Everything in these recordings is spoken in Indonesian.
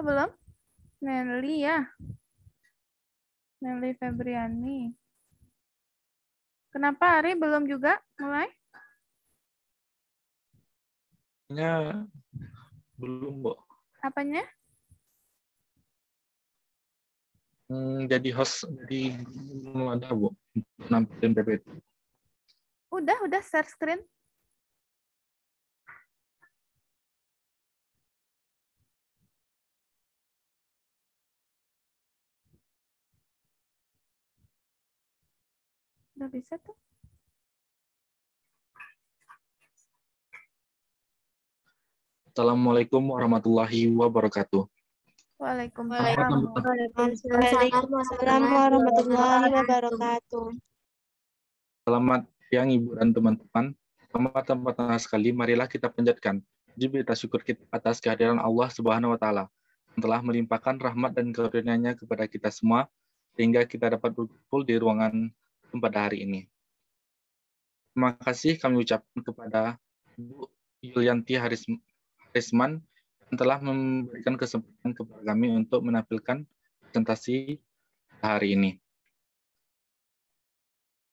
belum? Nelly ya. Nelly Febriani. Kenapa Ari belum juga mulai? Ya, belum, Bu. Apanya? Hmm, jadi host di belum ada, Bu. Nampilin PPT. Udah, udah share screen. bisa tuh. Assalamualaikum warahmatullahi wabarakatuh. Waalaikumsalam warahmatullahi wabarakatuh. Selamat siang Ibu dan teman-teman. Selamat tempat sekali, marilah kita panjatkan Jibrita syukur kita atas kehadiran Allah Subhanahu wa taala yang telah melimpahkan rahmat dan karunia-Nya kepada kita semua sehingga kita dapat berkumpul di ruangan pada hari ini. Terima kasih kami ucapkan kepada Bu Yulianti Harisman yang telah memberikan kesempatan kepada kami untuk menampilkan presentasi hari ini.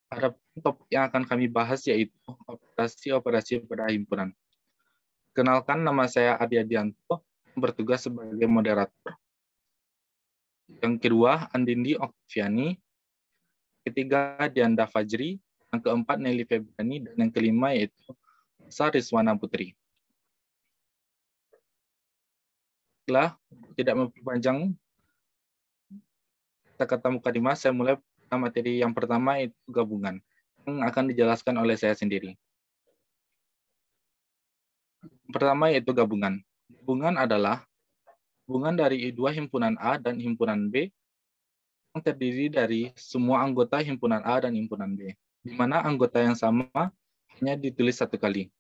Ada topik yang akan kami bahas yaitu operasi-operasi pada himpunan. Kenalkan nama saya Adi Adianto, bertugas sebagai moderator. Yang kedua, Andindi Oktaviani, ketiga Dianda Fajri, yang keempat Nelly Febrani, dan yang kelima yaitu Sariswana Putri. Setelah tidak memperpanjang kata-kata mukadimah, saya mulai materi yang pertama itu gabungan yang akan dijelaskan oleh saya sendiri. Pertama yaitu gabungan. Gabungan adalah gabungan dari dua himpunan A dan himpunan B yang terdiri dari semua anggota himpunan A dan himpunan B, di mana anggota yang sama hanya ditulis satu kali.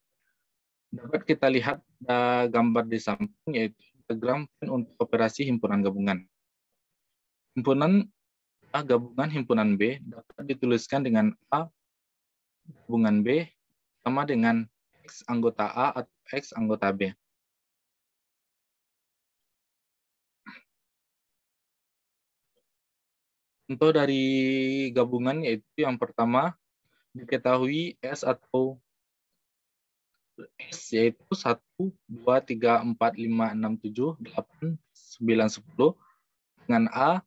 Dapat kita lihat uh, gambar di samping, yaitu diagram untuk operasi himpunan gabungan. Himpunan A gabungan himpunan B dapat dituliskan dengan A gabungan B sama dengan X anggota A atau X anggota B. Contoh dari gabungan yaitu yang pertama diketahui S atau S yaitu 1, 2, 3, 4, 5, 6, 7, 8, 9, 10 dengan A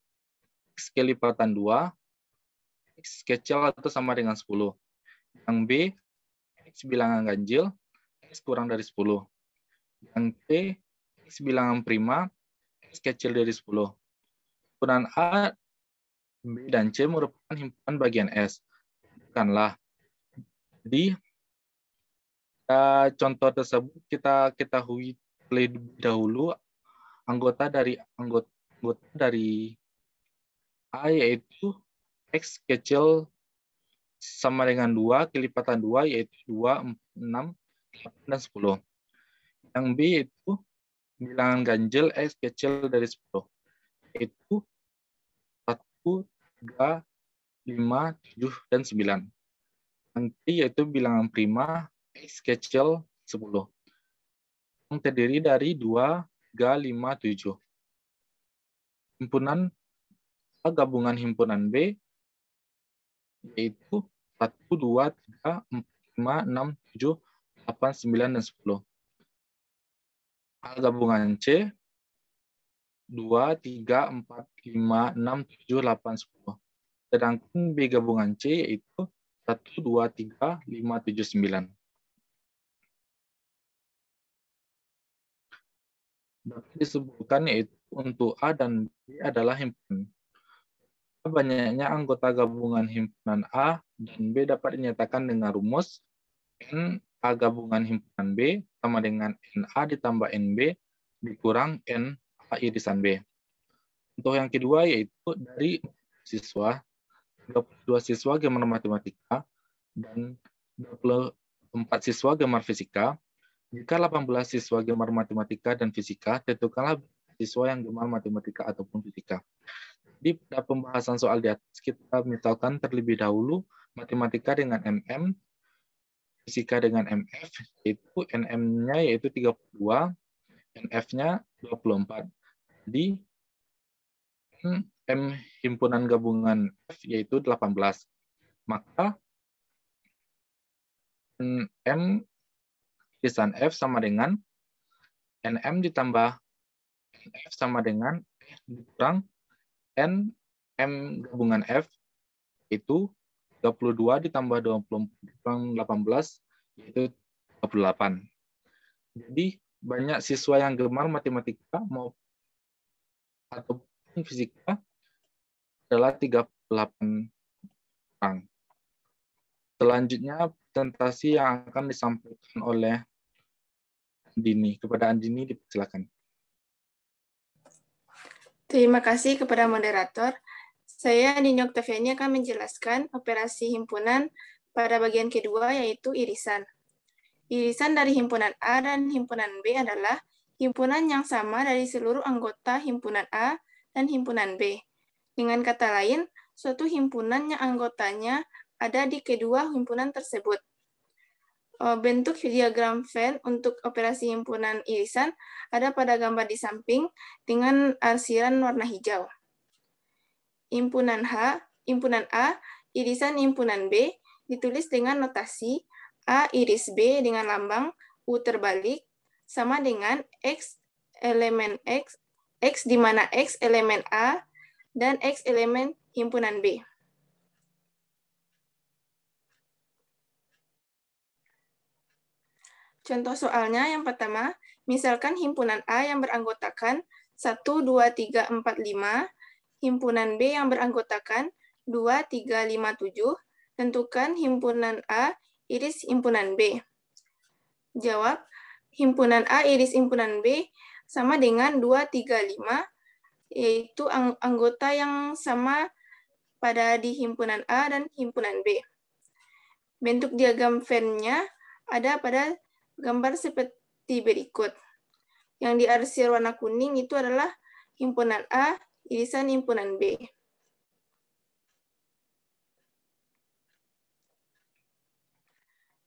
X kelipatan 2 X kecil atau sama dengan 10 yang B X bilangan ganjil X kurang dari 10 yang C X bilangan prima X kecil dari 10 ukuran A B dan C merupakan himpunan bagian S. Bukanlah. Jadi kita, eh, contoh tersebut kita ketahui terlebih dahulu anggota dari anggota, anggota dari A yaitu X kecil sama dengan 2, kelipatan 2 yaitu 2, 6, 8, dan 10. Yang B yaitu bilangan ganjil X kecil dari 10. Yaitu 1, 2, 5, 7, dan 9. Nanti yaitu bilangan prima X kecil 10. Yang terdiri dari 2, 3, 5, 7. Himpunan A gabungan himpunan B yaitu 1, 2, 3, 4, 5, 6, 7, 8, 9, dan 10. A gabungan C 2, 3, 4, 5, 6, 7, 8, 10. Sedangkan B gabungan C yaitu 1, 2, 3, 5, 7, 9. Dapat disebutkan yaitu untuk A dan B adalah himpunan. Banyaknya anggota gabungan himpunan A dan B dapat dinyatakan dengan rumus N A gabungan himpunan B sama dengan N A ditambah N B dikurang N HI San B. Untuk yang kedua yaitu dari siswa, 22 siswa Gemar Matematika dan 24 siswa Gemar Fisika. Jika 18 siswa Gemar Matematika dan Fisika, tentukanlah siswa yang Gemar Matematika ataupun Fisika. Di pada pembahasan soal di atas, kita misalkan terlebih dahulu matematika dengan MM, fisika dengan MF, yaitu NM-nya yaitu 32, NF-nya 24 di hmm, M himpunan gabungan F yaitu 18. Maka hmm, M tulisan F sama dengan NM ditambah f sama dengan kurang N M gabungan F itu 32 ditambah 24 18 yaitu 28 Jadi banyak siswa yang gemar matematika maupun atau fisika adalah 38 orang. Selanjutnya presentasi yang akan disampaikan oleh Andini. Kepada Andini dipersilakan. Terima kasih kepada moderator. Saya Andini Oktaviani akan menjelaskan operasi himpunan pada bagian kedua yaitu irisan. Irisan dari himpunan A dan himpunan B adalah himpunan yang sama dari seluruh anggota himpunan A dan himpunan B. Dengan kata lain, suatu himpunan yang anggotanya ada di kedua himpunan tersebut. E, bentuk diagram Venn untuk operasi himpunan irisan ada pada gambar di samping dengan arsiran warna hijau. Himpunan H, himpunan A, irisan himpunan B ditulis dengan notasi A iris B dengan lambang U terbalik, sama dengan X elemen X, X di mana X elemen A, dan X elemen himpunan B. Contoh soalnya yang pertama, misalkan himpunan A yang beranggotakan 1, 2, 3, 4, 5, himpunan B yang beranggotakan 2, 3, 5, 7, tentukan himpunan A iris himpunan B. Jawab, himpunan A iris himpunan B sama dengan 235 yaitu anggota yang sama pada di himpunan A dan himpunan B. Bentuk diagram venn nya ada pada gambar seperti berikut. Yang diarsir warna kuning itu adalah himpunan A, irisan himpunan B.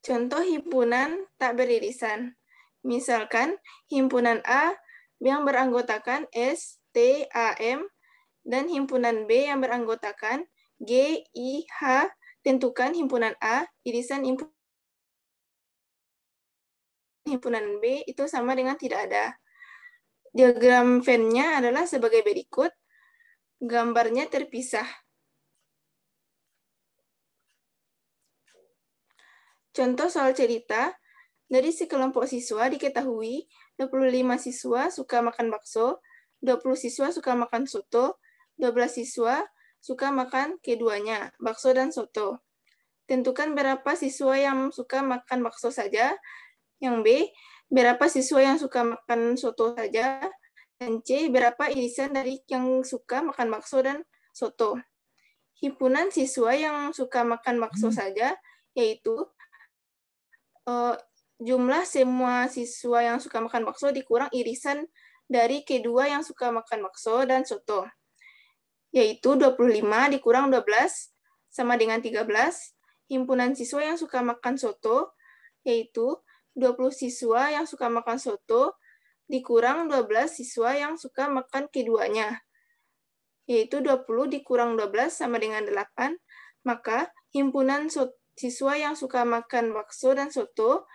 Contoh himpunan tak beririsan. Misalkan, himpunan A yang beranggotakan S, T, A, M, dan himpunan B yang beranggotakan G, I, H, tentukan himpunan A, irisan himpunan B itu sama dengan tidak ada. Diagram Venn-nya adalah sebagai berikut. Gambarnya terpisah. Contoh soal cerita, dari sekelompok siswa diketahui 25 siswa suka makan bakso, 20 siswa suka makan soto, 12 siswa suka makan keduanya, bakso dan soto. Tentukan berapa siswa yang suka makan bakso saja, yang B, berapa siswa yang suka makan soto saja, dan C, berapa irisan dari yang suka makan bakso dan soto. Himpunan siswa yang suka makan bakso hmm. saja, yaitu uh, jumlah semua siswa yang suka makan bakso dikurang irisan dari kedua yang suka makan bakso dan soto, yaitu 25 dikurang 12 sama dengan 13. Himpunan siswa yang suka makan soto, yaitu 20 siswa yang suka makan soto dikurang 12 siswa yang suka makan keduanya, yaitu 20 dikurang 12 sama dengan 8, maka himpunan siswa yang suka makan bakso dan soto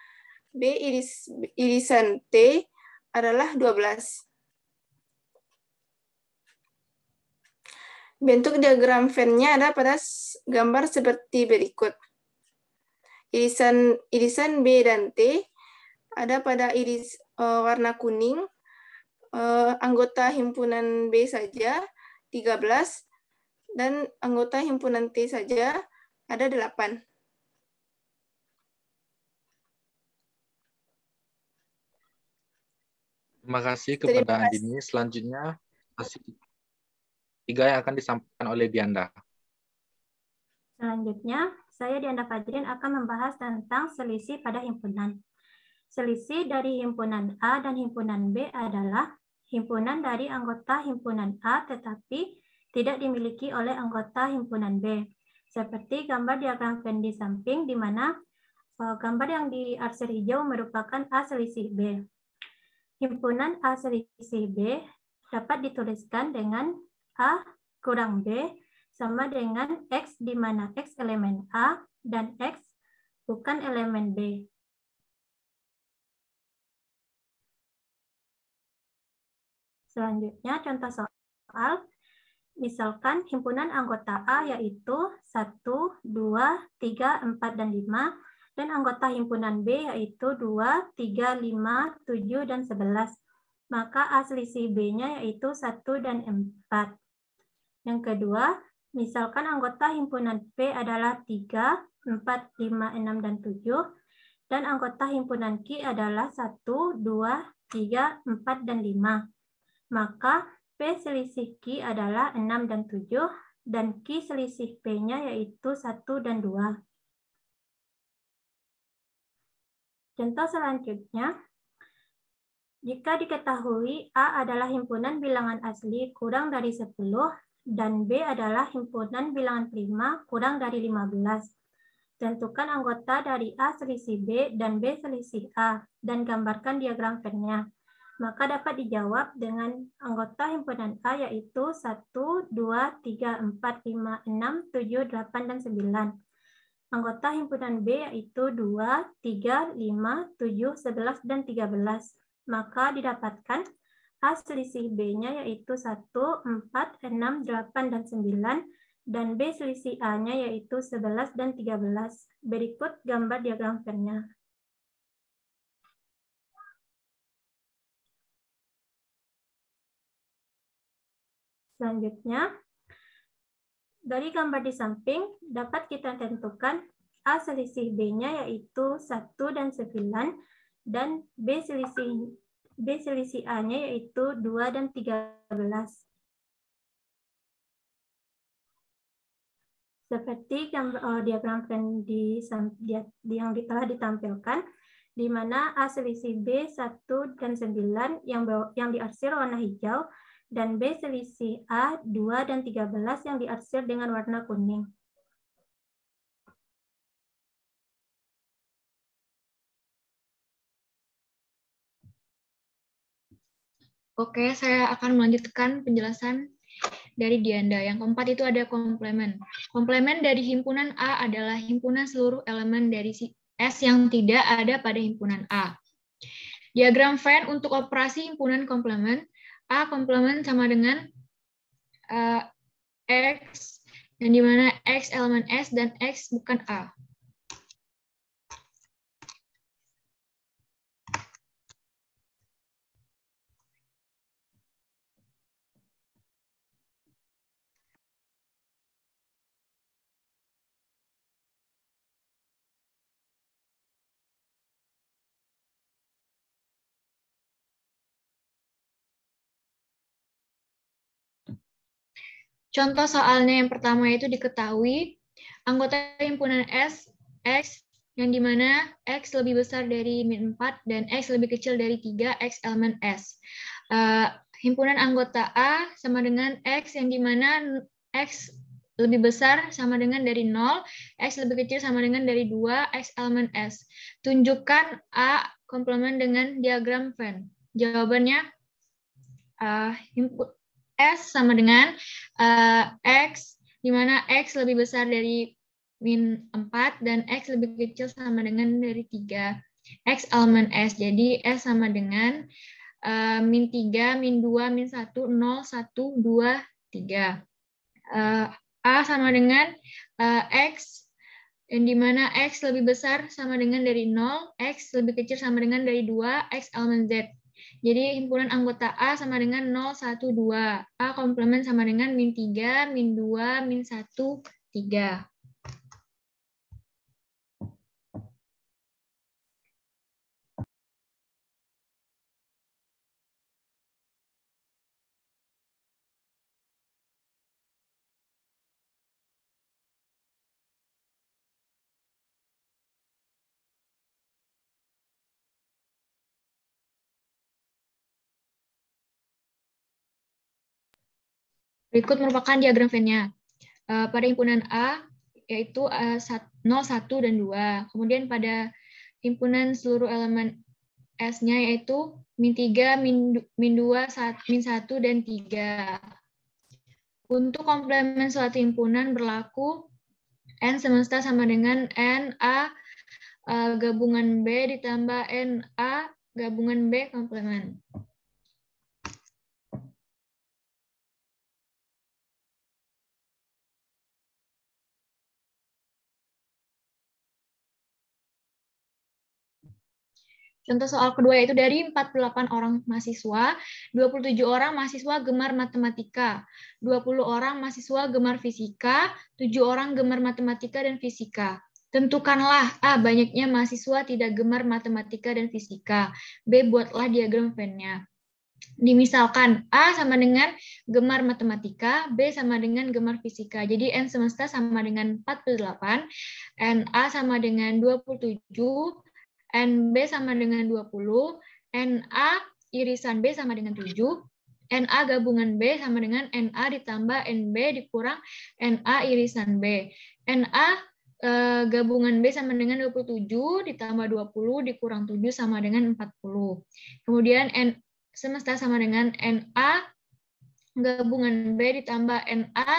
B iris, irisan T adalah 12. Bentuk diagram Venn-nya ada pada gambar seperti berikut. Irisan irisan B dan T ada pada iris uh, warna kuning. Uh, anggota himpunan B saja 13 dan anggota himpunan T saja ada 8. Terima kasih kepada Andini. Selanjutnya masih tiga yang akan disampaikan oleh Dianda. Selanjutnya, saya Dianda Fadrin akan membahas tentang selisih pada himpunan. Selisih dari himpunan A dan himpunan B adalah himpunan dari anggota himpunan A tetapi tidak dimiliki oleh anggota himpunan B. Seperti gambar diagram Venn di samping di mana eh, gambar yang di arsir hijau merupakan A selisih B himpunan A selisih B dapat dituliskan dengan A kurang B sama dengan X di mana X elemen A dan X bukan elemen B. Selanjutnya contoh soal, misalkan himpunan anggota A yaitu 1, 2, 3, 4, dan 5 dan anggota himpunan B yaitu 2, 3, 5, 7, dan 11. Maka A selisih B-nya yaitu 1 dan 4. Yang kedua, misalkan anggota himpunan P adalah 3, 4, 5, 6, dan 7, dan anggota himpunan Q adalah 1, 2, 3, 4, dan 5. Maka P selisih Q adalah 6 dan 7, dan Q selisih P-nya yaitu 1 dan 2. Contoh selanjutnya, jika diketahui A adalah himpunan bilangan asli kurang dari 10 dan B adalah himpunan bilangan prima kurang dari 15. Tentukan anggota dari A selisih B dan B selisih A dan gambarkan diagram Venn-nya. Maka dapat dijawab dengan anggota himpunan A yaitu 1, 2, 3, 4, 5, 6, 7, 8, dan 9 anggota himpunan B yaitu 2, 3, 5, 7, 11, dan 13. Maka didapatkan A selisih B-nya yaitu 1, 4, 6, 8, dan 9, dan B selisih A-nya yaitu 11 dan 13. Berikut gambar diagram Fernya. Selanjutnya, dari gambar di samping, dapat kita tentukan A selisih B-nya yaitu 1 dan 9, dan B selisih, B selisih A-nya yaitu 2 dan 13. seperti gambar, oh, eh, diagram plan di, di, yang telah ditampilkan, di mana A selisih B 1 dan 9 yang, yang diarsir warna hijau dan B selisih A 2 dan 13 yang diarsir dengan warna kuning. Oke, saya akan melanjutkan penjelasan dari Dianda. Yang keempat itu ada komplement. Komplement dari himpunan A adalah himpunan seluruh elemen dari S yang tidak ada pada himpunan A. Diagram Venn untuk operasi himpunan komplement. A komplement sama dengan uh, X, yang dimana X elemen S dan X bukan A. Contoh soalnya yang pertama itu diketahui anggota himpunan S, X, yang dimana X lebih besar dari min 4 dan X lebih kecil dari 3, X elemen S. Uh, himpunan anggota A sama dengan X yang dimana X lebih besar sama dengan dari 0, X lebih kecil sama dengan dari 2, X elemen S. Tunjukkan A komplement dengan diagram Venn. Jawabannya, uh, eh, input, S sama dengan uh, X, di mana X lebih besar dari min 4 dan X lebih kecil sama dengan dari 3. X elemen S, jadi S sama dengan uh, min 3, min 2, min 1, 0, 1, 2, 3. Uh, A sama dengan uh, X, yang dimana X lebih besar sama dengan dari 0, X lebih kecil sama dengan dari 2, X elemen Z. Jadi himpunan anggota A sama dengan 0, 1, 2. A komplement sama dengan min 3, min 2, min 1, 3. Berikut merupakan diagram Venn-nya. Eh, pada himpunan A, yaitu 0, eh, 1, dan 2. Kemudian pada himpunan seluruh elemen S-nya yaitu min 3, min, 2, min 1, dan 3. Untuk komplement suatu himpunan berlaku N semesta sama dengan N A eh, gabungan B ditambah N A gabungan B komplement. Contoh soal kedua yaitu dari 48 orang mahasiswa, 27 orang mahasiswa gemar matematika, 20 orang mahasiswa gemar fisika, 7 orang gemar matematika dan fisika. Tentukanlah A. Banyaknya mahasiswa tidak gemar matematika dan fisika. B. Buatlah diagram Venn-nya. Dimisalkan A sama dengan gemar matematika, B sama dengan gemar fisika. Jadi N semesta sama dengan 48, N A sama dengan 27, NB sama dengan 20, NA irisan B sama dengan 7, NA gabungan B sama dengan NA ditambah NB dikurang NA irisan B. NA A gabungan B sama dengan 27 ditambah 20 dikurang 7 e, sama dengan 40. Kemudian N, semesta sama dengan NA gabungan B ditambah NA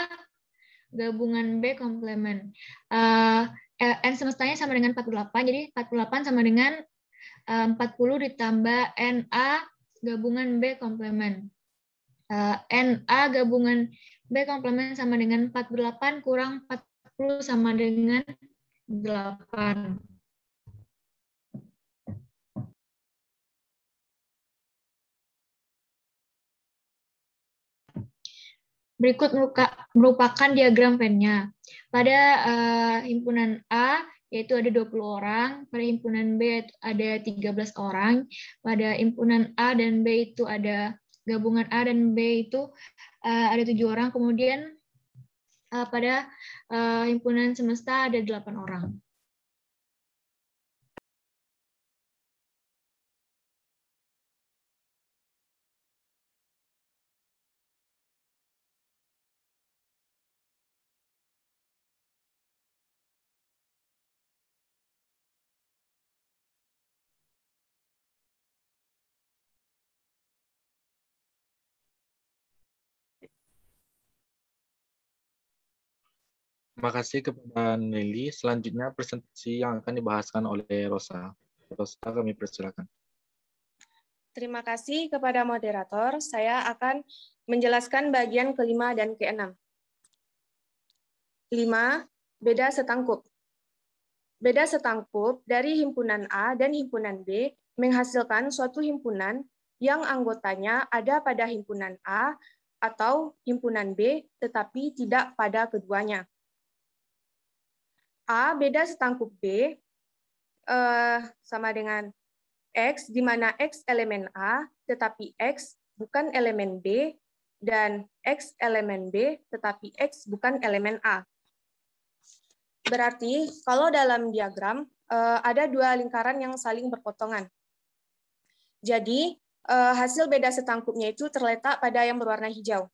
gabungan B komplement. Uh, Eh, n semestanya sama dengan 48, jadi 48 sama dengan 40 eh, ditambah NA gabungan B komplement. Eh, NA gabungan B komplement sama dengan 48 kurang 40 sama dengan 8. Berikut merupakan diagram pennya. Pada uh, himpunan A yaitu ada 20 orang, pada himpunan B ada 13 orang, pada himpunan A dan B itu ada gabungan A dan B itu uh, ada tujuh orang, kemudian uh, pada uh, himpunan semesta ada delapan orang. Terima kasih kepada Nelly. Selanjutnya presentasi yang akan dibahaskan oleh Rosa. Rosa kami persilakan. Terima kasih kepada moderator. Saya akan menjelaskan bagian kelima dan keenam. Lima, beda setangkup. Beda setangkup dari himpunan A dan himpunan B menghasilkan suatu himpunan yang anggotanya ada pada himpunan A atau himpunan B tetapi tidak pada keduanya. A beda setangkup B eh, sama dengan X, di mana X elemen A, tetapi X bukan elemen B, dan X elemen B, tetapi X bukan elemen A. Berarti kalau dalam diagram, eh, ada dua lingkaran yang saling berpotongan. Jadi, eh, hasil beda setangkupnya itu terletak pada yang berwarna hijau.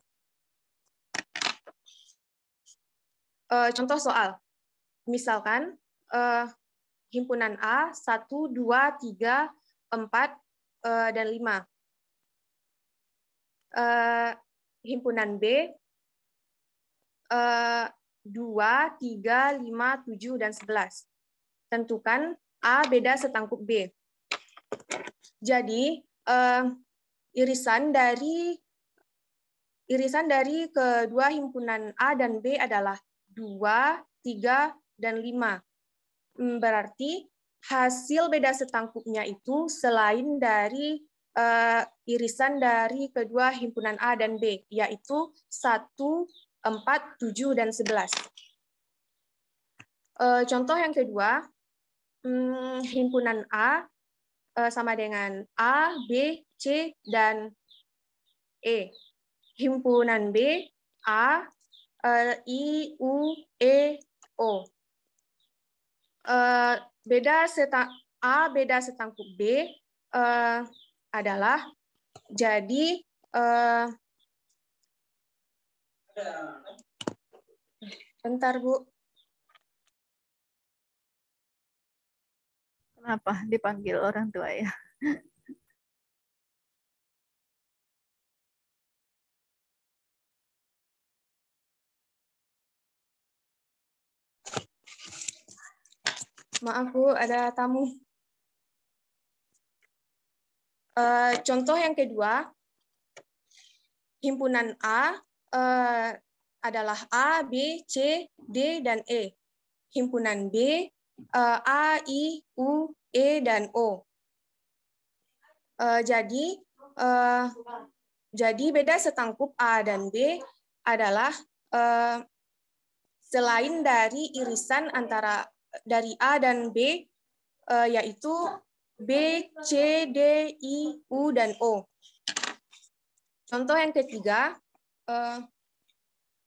Eh, contoh soal misalkan uh, himpunan A 1, 2, 3, 4, uh, dan 5. Uh, eh, himpunan B uh, 2, 3, 5, 7, dan 11. Tentukan A beda setangkup B. Jadi, uh, irisan dari irisan dari kedua himpunan A dan B adalah 2, 3, dan 5. Hmm, berarti hasil beda setangkupnya itu selain dari uh, irisan dari kedua himpunan A dan B, yaitu 1, 4, 7, dan 11. Uh, eh, contoh yang kedua, um, himpunan A uh, sama dengan A, B, C, dan E. Himpunan B, A, uh, I, U, E, O. Eh, beda setang A beda setangkup B uh, adalah jadi uh, bentar Bu. Kenapa dipanggil orang tua ya? Maaf Bu, ada tamu. Uh, contoh yang kedua, himpunan A uh, adalah A, B, C, D, dan E. Himpunan B, uh, A, I, U, E, dan O. Uh, jadi, uh, jadi beda setangkup A dan B adalah uh, selain dari irisan antara dari A dan B uh, yaitu B, C, D, I, U, dan O. Contoh yang ketiga, uh,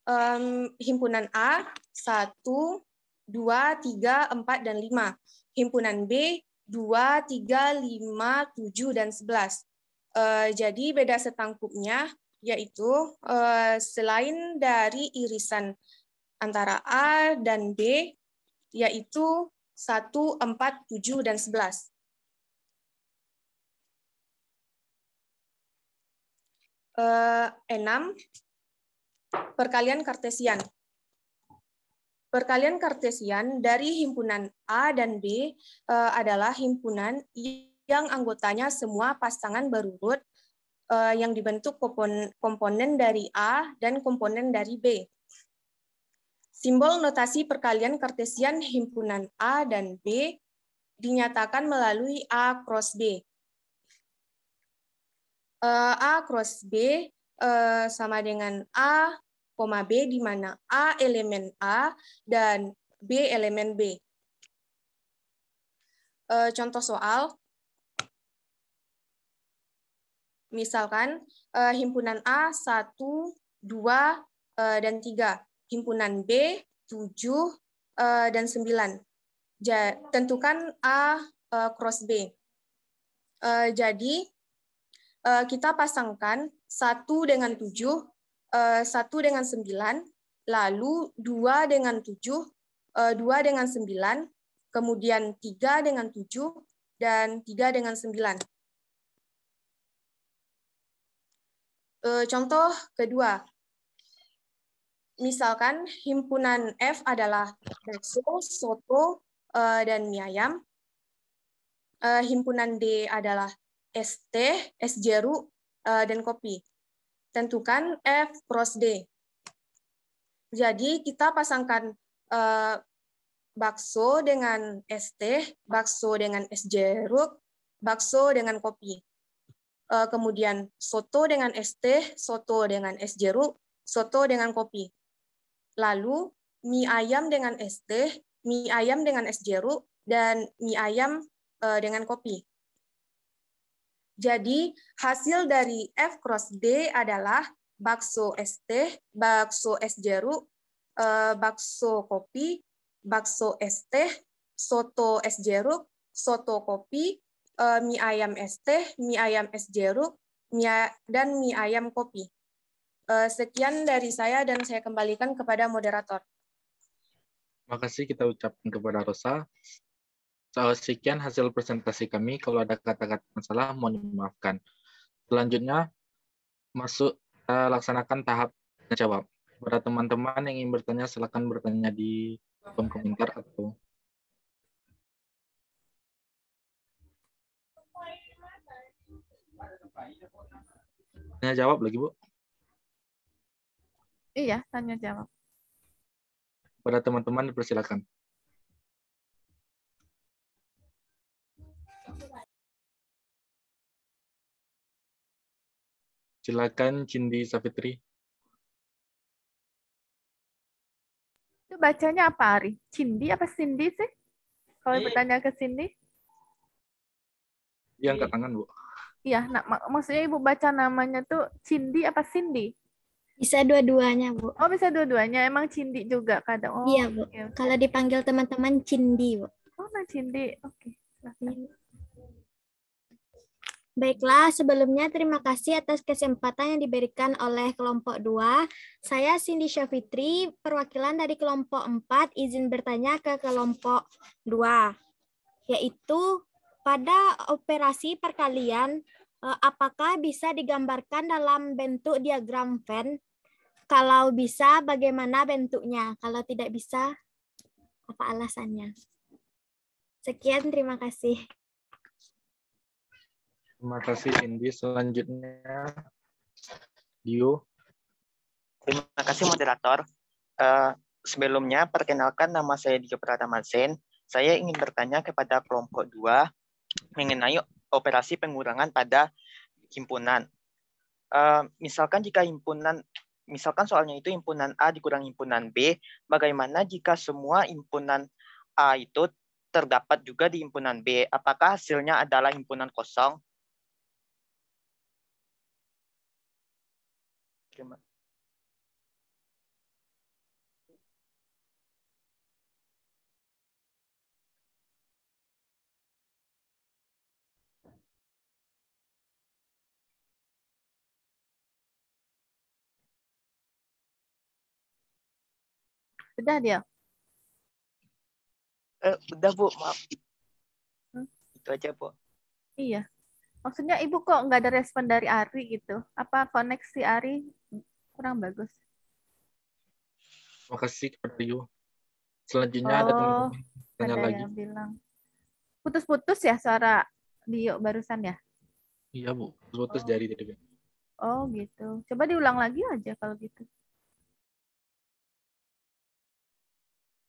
um, himpunan A satu dua tiga empat dan lima Himpunan B dua tiga lima tujuh dan sebelas Uh, jadi beda setangkupnya yaitu uh, selain dari irisan antara A dan B, yaitu 1, 4, 7, dan 11. E6, eh, perkalian kartesian. Perkalian kartesian dari himpunan A dan B eh, adalah himpunan yang anggotanya semua pasangan berurut eh, yang dibentuk komponen dari A dan komponen dari B. Simbol notasi perkalian kartesian himpunan A dan B dinyatakan melalui A cross B. E, A cross B e, sama dengan A, B di mana A elemen A dan B elemen B. E, contoh soal, misalkan himpunan A 1, 2, dan 3 himpunan B 7 eh, dan 9. Tentukan A eh, cross B. Eh, jadi kita pasangkan 1 dengan 7, 1 dengan 9, lalu 2 dengan 7, 2 dengan 9, kemudian 3 dengan 7, dan 3 dengan 9. Contoh kedua, misalkan himpunan F adalah bakso, soto, eh, dan mie ayam. Eh, himpunan D adalah es teh, es jeruk, eh, dan kopi. Tentukan F cross D. Jadi kita pasangkan bakso dengan es teh, bakso dengan es jeruk, bakso dengan kopi. Kemudian soto dengan es teh, soto dengan es jeruk, soto dengan kopi. Lalu mie ayam dengan es teh, mie ayam dengan es jeruk, dan mie ayam eh, dengan kopi. Jadi hasil dari F cross D adalah bakso es teh, bakso es jeruk, eh, bakso kopi, bakso es teh, soto es jeruk, soto kopi, eh, mie ayam es teh, mie ayam es jeruk, dan mie ayam kopi. Eh, sekian dari saya dan saya kembalikan kepada moderator. Terima kasih kita ucapkan kepada Rosa. So, sekian hasil presentasi kami. Kalau ada kata-kata yang salah, mohon dimaafkan. Selanjutnya, masuk kita eh, laksanakan tahap jawab. Para teman-teman yang ingin bertanya, silakan bertanya di kolom komentar atau Tanya jawab lagi, Bu. Iya, tanya jawab. Pada teman-teman dipersilakan. Silakan Cindi Safitri. Itu bacanya apa Ari? Cindi apa Cindy sih? Kalau Ini... bertanya ke Cindy? Iya, angkat tangan, Bu. Iya, nah, mak maksudnya Ibu baca namanya tuh Cindi apa Cindy? Bisa dua-duanya, Bu. Oh, bisa dua-duanya. Emang Cindi juga kadang. Oh, iya, Bu. Okay, Kalau dipanggil teman-teman Cindi, Bu. Oh, nah Cindi. Oke. Okay. Iya. Baiklah, sebelumnya terima kasih atas kesempatan yang diberikan oleh kelompok 2. Saya Cindy Syafitri, perwakilan dari kelompok 4, izin bertanya ke kelompok 2, yaitu pada operasi perkalian, eh, apakah bisa digambarkan dalam bentuk diagram Venn? Kalau bisa, bagaimana bentuknya? Kalau tidak bisa, apa alasannya? Sekian, terima kasih. Terima kasih, Indi. Selanjutnya, Dio. Terima kasih, moderator. Uh, sebelumnya, perkenalkan nama saya Dio Pratama Sen. Saya ingin bertanya kepada kelompok 2 mengenai operasi pengurangan pada himpunan. Uh, misalkan jika himpunan Misalkan soalnya itu impunan A dikurang impunan B, bagaimana jika semua impunan A itu terdapat juga di impunan B? Apakah hasilnya adalah impunan kosong? Terima kasih. Udah dia? Eh, udah Bu, maaf. Hmm? Itu aja Bu. Iya. Maksudnya Ibu kok nggak ada respon dari Ari gitu? Apa koneksi Ari kurang bagus? Makasih kepada Yu. Selanjutnya oh, ada teman-teman tanya lagi. bilang. Putus-putus ya suara Dio barusan ya? Iya Bu, putus-putus oh. dari tadi. Oh gitu. Coba diulang lagi aja kalau gitu.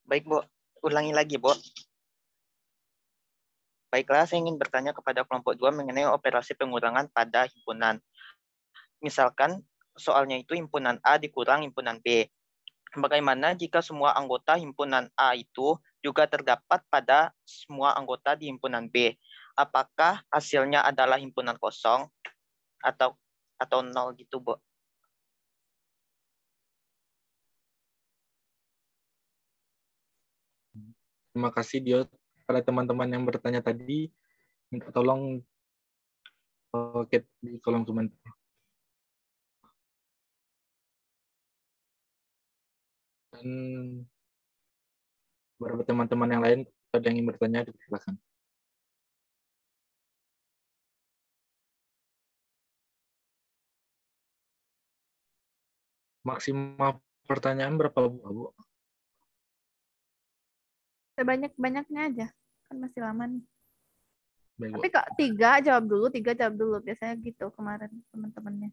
Baik, Bu. Ulangi lagi, Bu. Baiklah, saya ingin bertanya kepada kelompok 2 mengenai operasi pengurangan pada himpunan. Misalkan soalnya itu himpunan A dikurang himpunan B. Bagaimana jika semua anggota himpunan A itu juga terdapat pada semua anggota di himpunan B? Apakah hasilnya adalah himpunan kosong atau atau nol gitu, Bu? terima kasih Dio pada teman-teman yang bertanya tadi minta tolong oke eh, di kolom komentar. Dan beberapa teman-teman yang lain ada yang ingin bertanya silakan. Maksimal pertanyaan berapa Bu? Sebanyak-banyaknya aja. Kan masih lama nih. Baik, Tapi kok tiga jawab dulu, tiga jawab dulu. Biasanya gitu kemarin teman-temannya.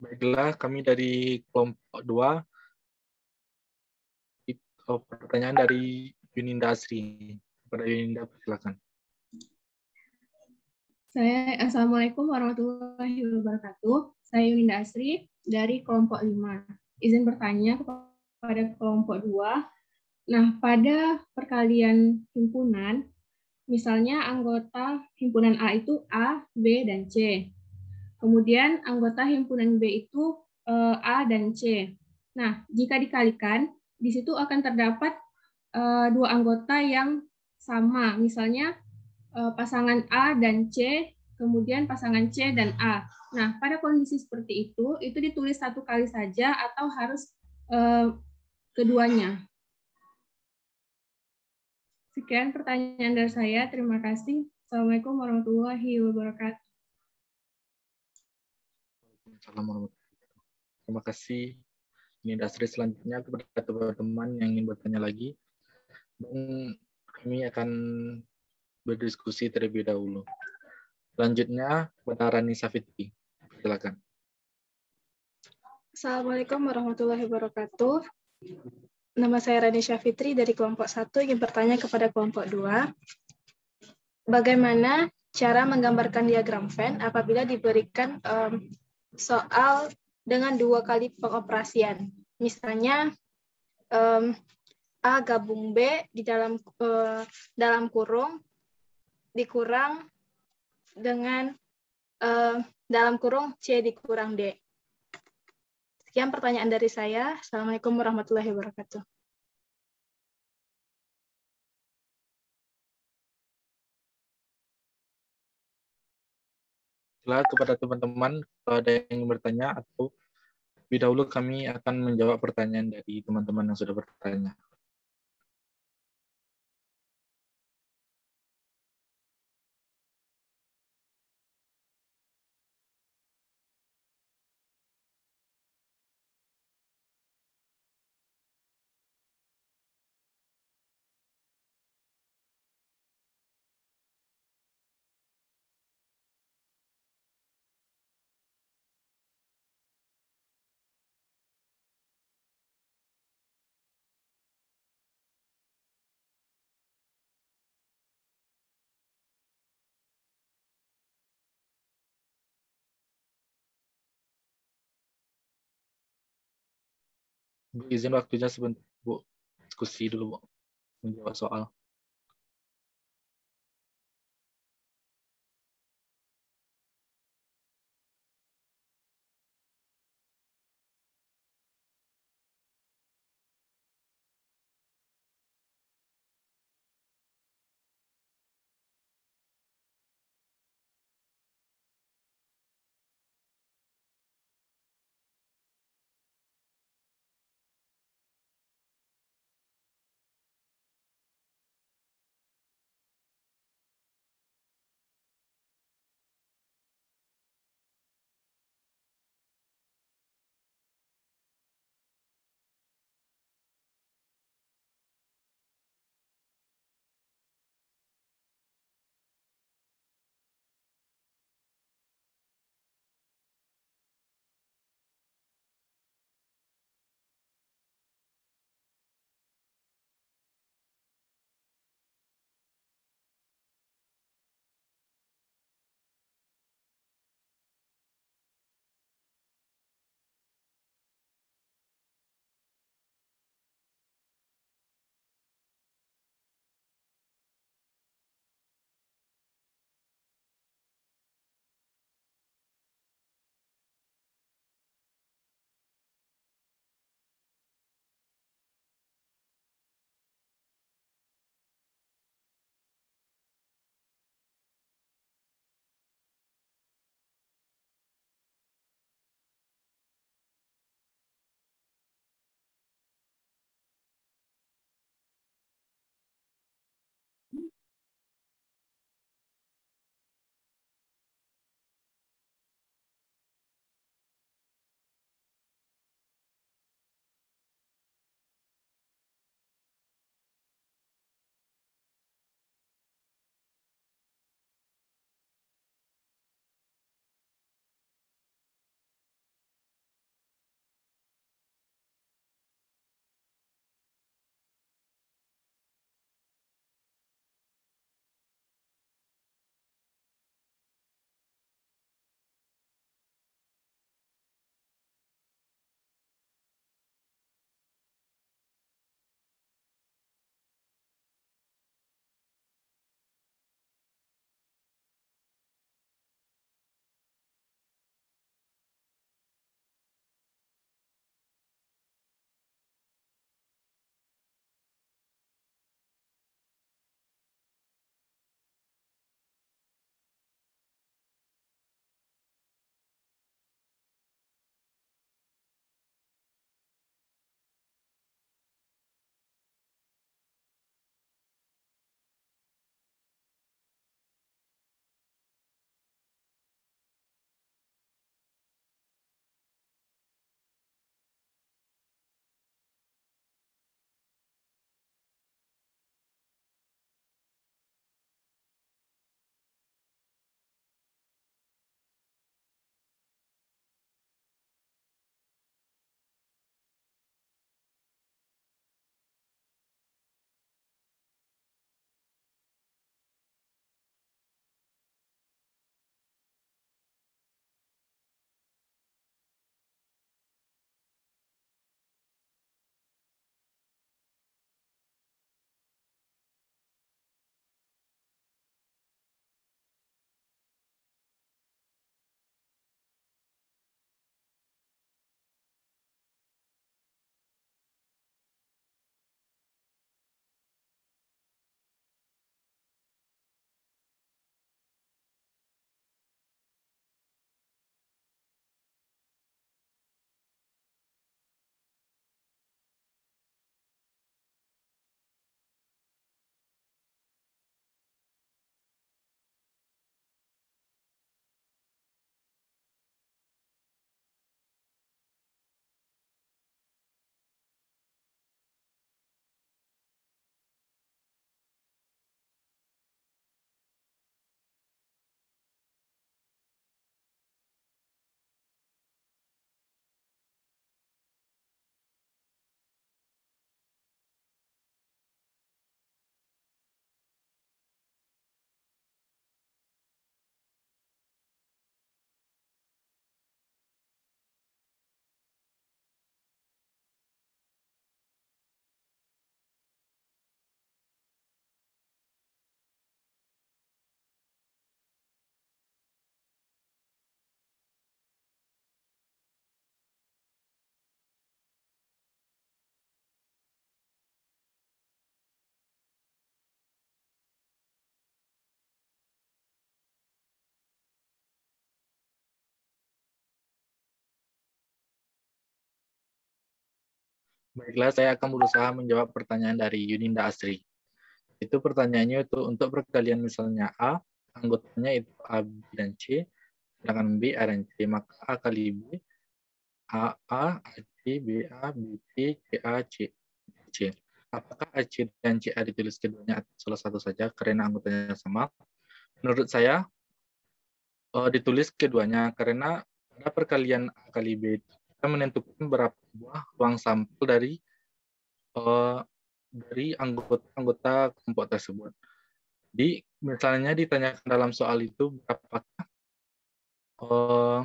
Baiklah, kami dari kelompok 2. Pertanyaan dari Yuninda Asri. Pada Yuninda, silakan. Saya Assalamualaikum warahmatullahi wabarakatuh. Saya Yuninda Asri dari kelompok 5. Izin bertanya kepada kelompok 2. Nah, pada perkalian himpunan, misalnya anggota himpunan A itu A, B, dan C. Kemudian anggota himpunan B itu uh, A dan C. Nah, jika dikalikan, di situ akan terdapat uh, dua anggota yang sama. Misalnya uh, pasangan A dan C, kemudian pasangan C dan A. Nah, pada kondisi seperti itu, itu ditulis satu kali saja atau harus uh, keduanya. Sekian pertanyaan dari saya. Terima kasih. Assalamualaikum warahmatullahi wabarakatuh. Assalamualaikum Terima kasih. Ini dasri selanjutnya kepada teman-teman yang ingin bertanya lagi. Dan kami akan berdiskusi terlebih dahulu. Selanjutnya kepada Rani Safitri. Silakan. Assalamualaikum warahmatullahi wabarakatuh. Nama saya Rani Syafitri dari kelompok 1 ingin bertanya kepada kelompok 2. Bagaimana cara menggambarkan diagram Venn apabila diberikan um, soal dengan dua kali pengoperasian. Misalnya um, A gabung B di dalam uh, dalam kurung dikurang dengan uh, dalam kurung C dikurang D. Sekian pertanyaan dari saya. Assalamualaikum warahmatullahi wabarakatuh. baiklah kepada teman-teman kalau ada yang bertanya atau lebih dahulu kami akan menjawab pertanyaan dari teman-teman yang sudah bertanya. izin waktunya sebentar Bu diskusi dulu Bu menjawab soal Baiklah, saya akan berusaha menjawab pertanyaan dari Yuninda Asri. Itu pertanyaannya itu untuk perkalian misalnya A, anggotanya itu A, B, dan C, sedangkan B, A, dan C. Maka A kali B, A, A, A, C, B, A, B, C, C, A, C, C. Apakah A, C, dan C, A ditulis keduanya atau salah satu saja karena anggotanya sama? Menurut saya, eh, ditulis keduanya karena pada perkalian A kali B itu kita menentukan berapa buah ruang sampel dari uh, dari anggota-anggota kelompok tersebut. Jadi misalnya ditanyakan dalam soal itu berapa uh, eh,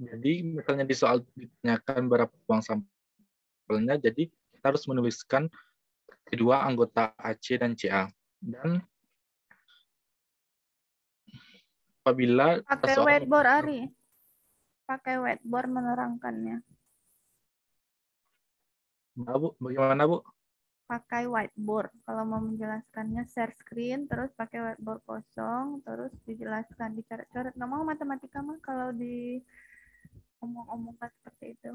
jadi misalnya di soal ditanyakan berapa uang sampelnya, jadi kita harus menuliskan kedua anggota AC dan CA. Dan apabila pakai whiteboard Ari pakai whiteboard menerangkannya Mbak Bu bagaimana Bu pakai whiteboard kalau mau menjelaskannya share screen terus pakai whiteboard kosong terus dijelaskan dicoret-coret nggak mau matematika mah kalau di omong-omongkan seperti itu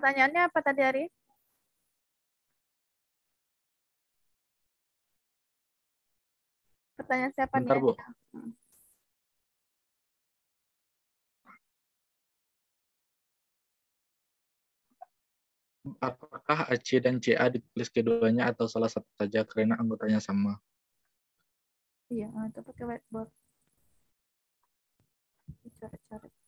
Pertanyaannya apa tadi, hari? Pertanyaan siapa Bentar, nih? Bu. Apakah AC dan CA ditulis keduanya atau salah satu saja karena anggotanya sama? Iya, oh, itu pakai whiteboard. Cara-cara.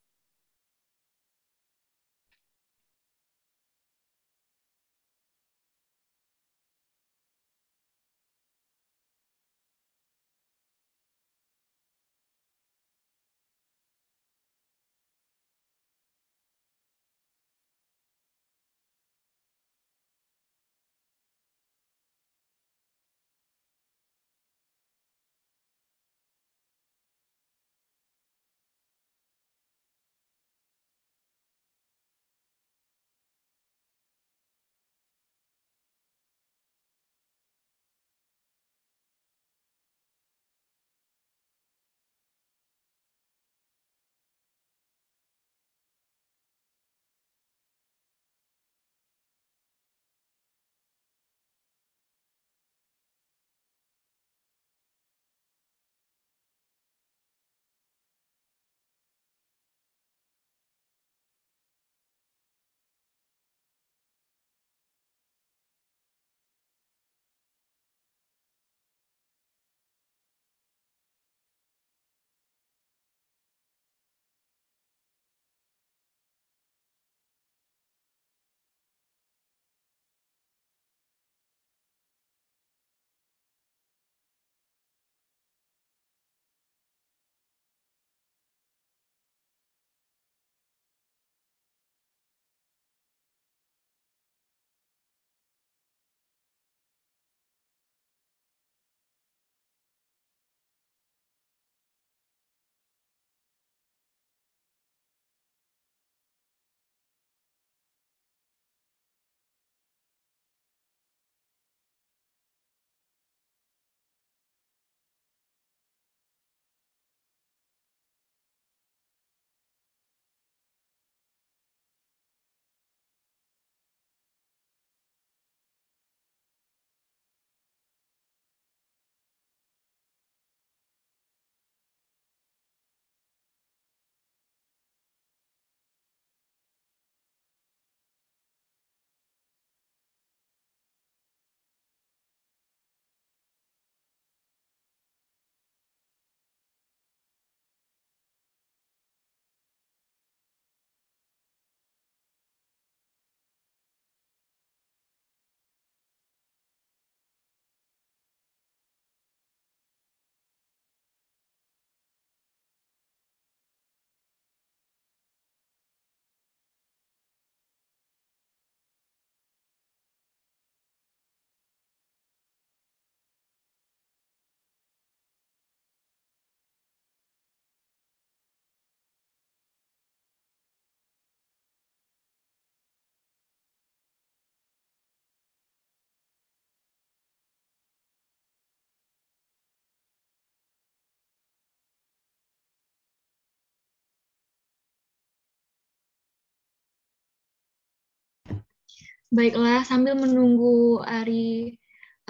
Baiklah, sambil menunggu Ari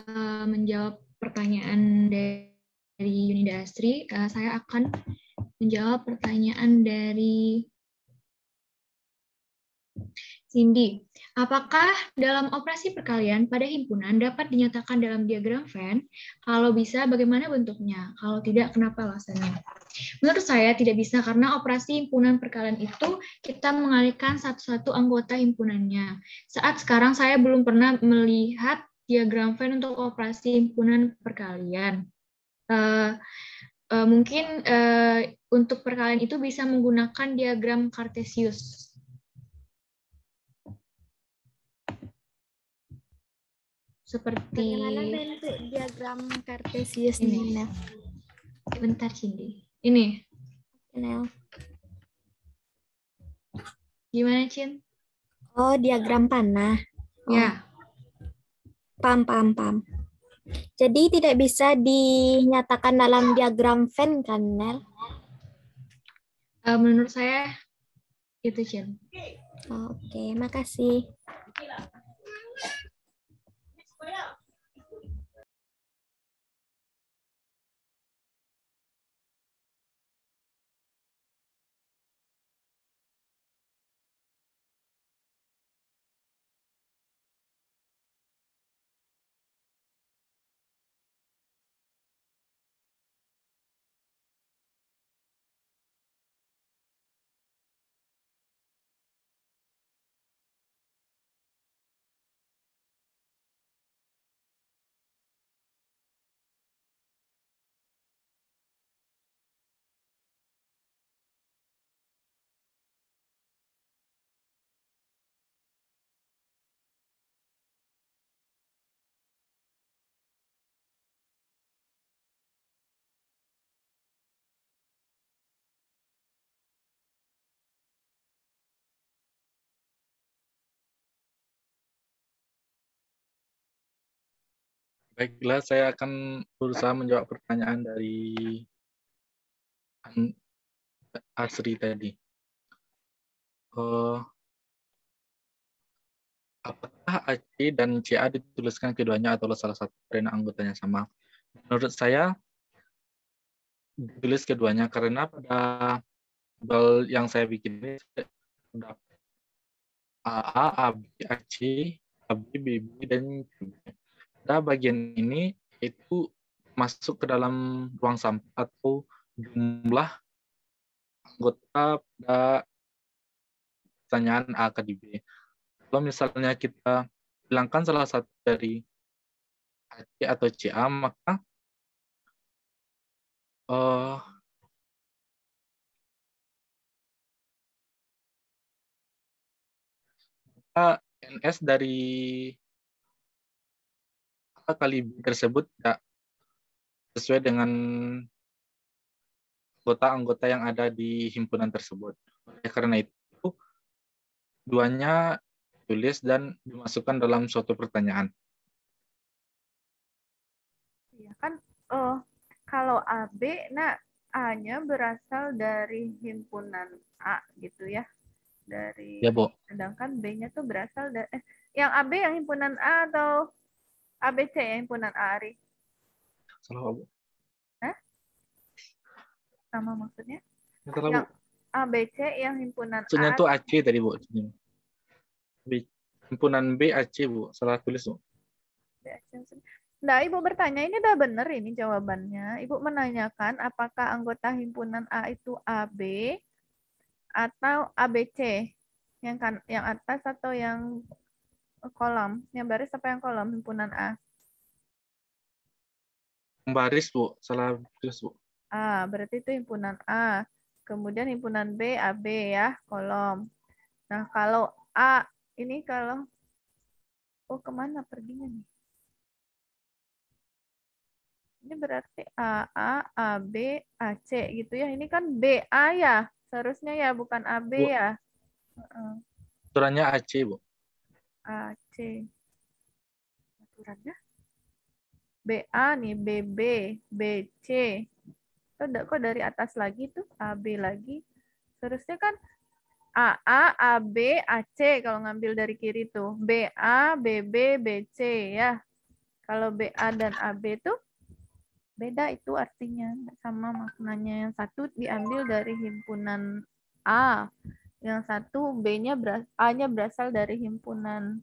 uh, menjawab pertanyaan dari Yunida Astri, uh, saya akan menjawab pertanyaan dari Cindy. Apakah dalam operasi perkalian pada himpunan dapat dinyatakan dalam diagram Venn? Kalau bisa, bagaimana bentuknya? Kalau tidak, kenapa alasannya? Menurut saya tidak bisa karena operasi himpunan perkalian itu kita mengalihkan satu-satu anggota himpunannya. Saat sekarang saya belum pernah melihat diagram Venn untuk operasi himpunan perkalian. Uh, uh, mungkin uh, untuk perkalian itu bisa menggunakan diagram Cartesius seperti diagram kartesius ini. Nah. Bentar Cindy. Ini. Nel. Ya. Gimana Cin? Oh diagram panah. Ya. Oh. Ya. Pam pam pam. Jadi tidak bisa dinyatakan dalam diagram Venn kan Nel? Uh, menurut saya itu Cin. Oke, okay, makasih. Well, Baiklah, saya akan berusaha menjawab pertanyaan dari Asri tadi. Uh, apakah AC dan CA dituliskan keduanya atau salah satu karena anggotanya sama? Menurut saya, ditulis keduanya karena pada tabel yang saya bikin ini terdapat AA, AB, AC, AB, BB, dan CB Nah, bagian ini itu masuk ke dalam ruang sampah atau jumlah anggota pada pertanyaan A ke B. Kalau misalnya kita hilangkan salah satu dari a atau CA, maka uh, maka NS dari apakah kali tersebut tidak ya, sesuai dengan anggota-anggota yang ada di himpunan tersebut. Oleh karena itu, duanya tulis dan dimasukkan dalam suatu pertanyaan. Iya kan, oh kalau AB, nah A-nya berasal dari himpunan A gitu ya, dari. Ya Bu. Sedangkan B-nya tuh berasal dari eh, yang AB yang himpunan A atau ABC ya himpunan Ari. Salah Bu. Hah? Sama maksudnya? Salah, yang ABC yang himpunan Maksudnya tuh AC tadi Bu. B. Himpunan B AC Bu. Salah tulis Bu. Nah, Ibu bertanya, ini udah benar ini jawabannya. Ibu menanyakan apakah anggota himpunan A itu AB atau ABC? Yang kan yang atas atau yang kolom? Yang baris apa yang kolom himpunan A? Baris, Bu. Salah baris, Bu. A, berarti itu himpunan A. Kemudian himpunan B, AB ya, kolom. Nah, kalau A, ini kalau... Oh, kemana perginya nih? Ini berarti a a a b a c gitu ya. Ini kan b a ya. Seharusnya ya, bukan AB Bu, ya. Aturannya c Bu. AC aturannya BA nih BB BC tuh kok dari atas lagi tuh AB lagi seharusnya kan AA AB AC kalau ngambil dari kiri tuh BA BB BC ya kalau BA dan AB tuh beda itu artinya sama maknanya yang satu diambil dari himpunan A yang satu B-nya A-nya berasal dari himpunan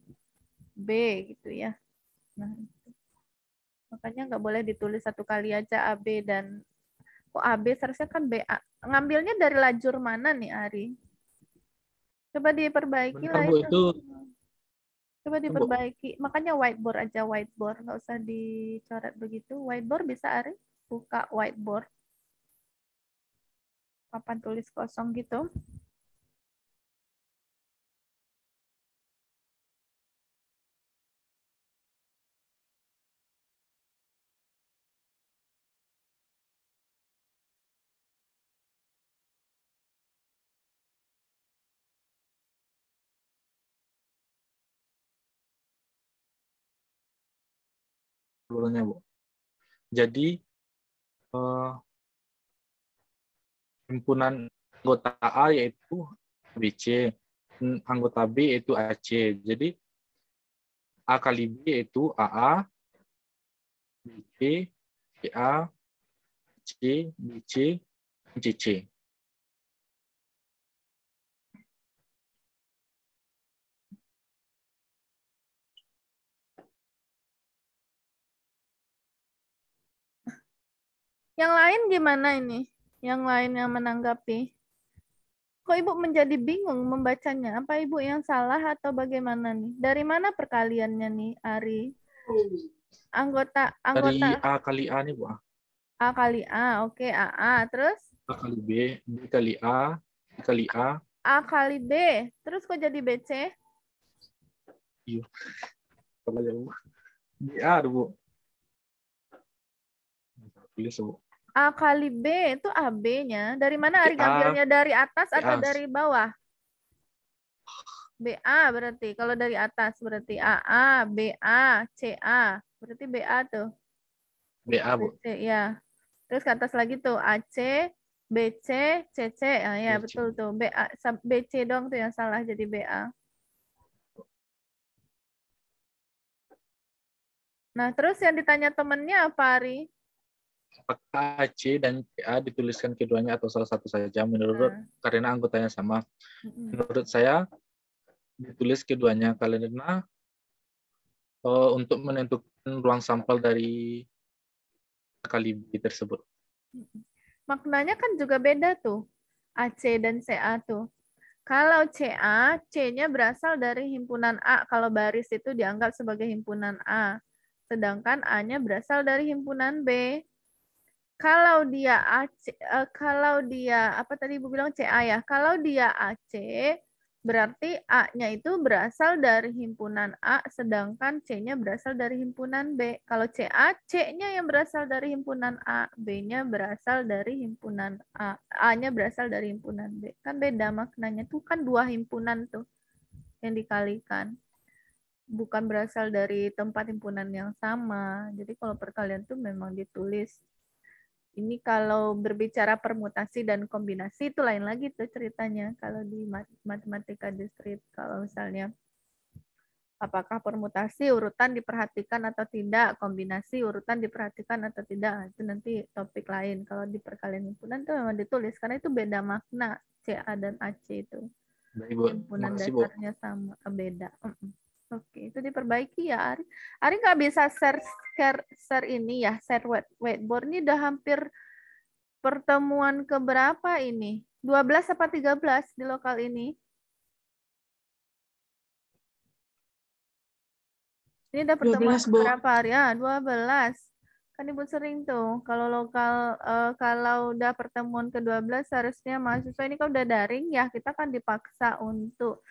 B gitu ya. Nah, Makanya nggak boleh ditulis satu kali aja AB dan kok AB seharusnya kan BA. Ngambilnya dari lajur mana nih Ari? Coba diperbaiki lah itu. Coba diperbaiki. Bu. Makanya whiteboard aja whiteboard, nggak usah dicoret begitu. Whiteboard bisa Ari? Buka whiteboard. Papan tulis kosong gitu. sebetulnya bu jadi eh, himpunan anggota A yaitu BC anggota B yaitu AC jadi A kali B yaitu AA BC BA C BC CC. Yang lain gimana ini? Yang lain yang menanggapi? Kok Ibu menjadi bingung membacanya? Apa Ibu yang salah atau bagaimana nih? Dari mana perkaliannya nih, Ari? Anggota anggota Dari A kali A nih, Bu. A kali A, oke, okay, A Terus? A kali B, B kali A, B kali A. A kali B. Terus kok jadi BC? Iya. Kalau jauh. Bu. Pilih Bu. A kali B itu AB-nya. Dari mana Ari ngambilnya? Dari atas atau dari bawah? BA berarti. Kalau dari atas berarti AA, BA, CA. Berarti BA tuh. BA, Bu. C, ya. Terus ke atas lagi tuh AC, BC, CC. Ah, ya, BC. betul tuh. BA, BC dong tuh yang salah jadi BA. Nah, terus yang ditanya temennya apa, Ari? apakah C dan A dituliskan keduanya atau salah satu saja menurut ya. karena anggotanya sama. Menurut saya ditulis keduanya karena uh, untuk menentukan ruang sampel dari kaliber tersebut. Maknanya kan juga beda tuh AC dan CA tuh. Kalau CA, C-nya berasal dari himpunan A. Kalau baris itu dianggap sebagai himpunan A sedangkan A-nya berasal dari himpunan B kalau dia AC uh, eh, kalau dia apa tadi Ibu bilang CA ya. Kalau dia AC berarti A-nya itu berasal dari himpunan A sedangkan C-nya berasal dari himpunan B. Kalau CA, C-nya yang berasal dari himpunan A, B-nya berasal dari himpunan A, A-nya berasal dari himpunan B. Kan beda maknanya tuh kan dua himpunan tuh yang dikalikan. Bukan berasal dari tempat himpunan yang sama. Jadi kalau perkalian tuh memang ditulis ini kalau berbicara permutasi dan kombinasi itu lain lagi tuh ceritanya kalau di matematika discrete kalau misalnya apakah permutasi urutan diperhatikan atau tidak, kombinasi urutan diperhatikan atau tidak, nah, itu nanti topik lain. Kalau di perkalian himpunan itu memang ditulis, karena itu beda makna CA dan AC itu. Baik, Bu. Himpunan dasarnya sama, eh, beda. Oke, itu diperbaiki ya Ari. Ari nggak bisa share, share share ini ya, share board ini udah hampir pertemuan keberapa ini? 12 apa 13 di lokal ini? Ini udah pertemuan 12, berapa hari? Ya, 12. Kan Ibu sering tuh, kalau lokal uh, kalau udah pertemuan ke-12 seharusnya mahasiswa ini kan udah daring ya, kita kan dipaksa untuk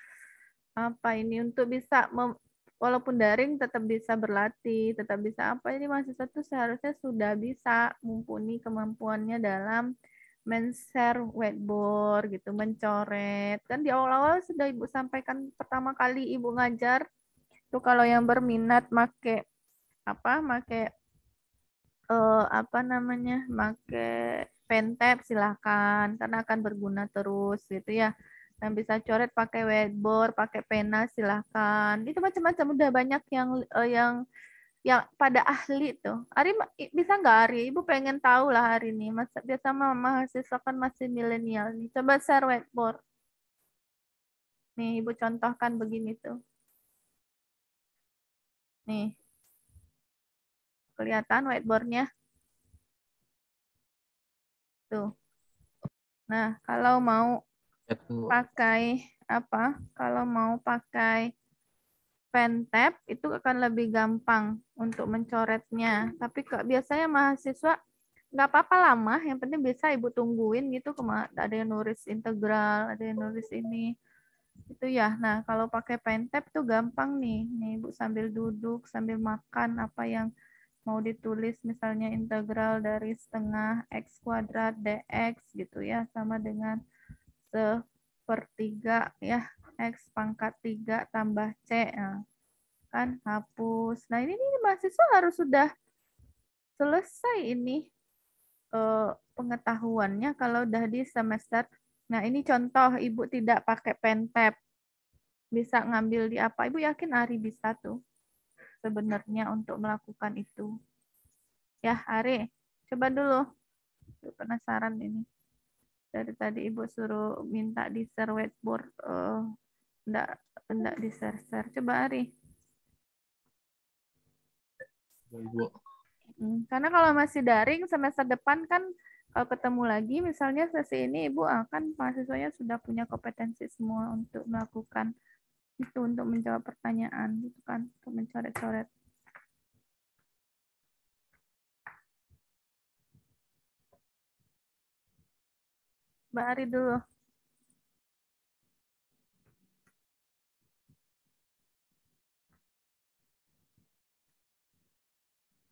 apa ini untuk bisa mem, walaupun daring tetap bisa berlatih, tetap bisa apa ini mahasiswa tuh seharusnya sudah bisa mumpuni kemampuannya dalam men-share whiteboard gitu, mencoret. Kan di awal-awal sudah Ibu sampaikan pertama kali Ibu ngajar tuh kalau yang berminat make apa? make uh, apa namanya make pentep silahkan karena akan berguna terus gitu ya yang bisa coret pakai whiteboard, pakai pena silahkan. Itu macam-macam udah banyak yang uh, yang yang pada ahli tuh. Ari bisa nggak Ari? Ibu pengen tahu lah hari ini. Mas, biasa Mama mahasiswa kan masih milenial nih. Coba share whiteboard. Nih, Ibu contohkan begini tuh. Nih. Kelihatan whiteboardnya? Tuh. Nah, kalau mau Ya, pakai apa? Kalau mau pakai pen tab itu akan lebih gampang untuk mencoretnya. Tapi kok biasanya mahasiswa nggak apa-apa lama, yang penting bisa ibu tungguin gitu. Ada yang nulis integral, ada yang nulis ini. Itu ya. Nah, kalau pakai pen tab tuh gampang nih. Nih ibu sambil duduk, sambil makan apa yang mau ditulis misalnya integral dari setengah x kuadrat dx gitu ya sama dengan sepertiga ya X pangkat 3 tambah C. Nah, kan hapus. Nah ini, ini mahasiswa harus sudah selesai ini eh, pengetahuannya kalau udah di semester. Nah ini contoh ibu tidak pakai pentap. Bisa ngambil di apa? Ibu yakin Ari bisa tuh sebenarnya untuk melakukan itu. Ya Ari, coba dulu. Penasaran ini dari tadi ibu suruh minta di share whiteboard uh, eh, enggak enggak di share share coba Ari ibu karena kalau masih daring semester depan kan kalau ketemu lagi misalnya sesi ini ibu akan ah, mahasiswanya sudah punya kompetensi semua untuk melakukan itu untuk menjawab pertanyaan gitu kan untuk mencoret-coret Mbak Ari dulu.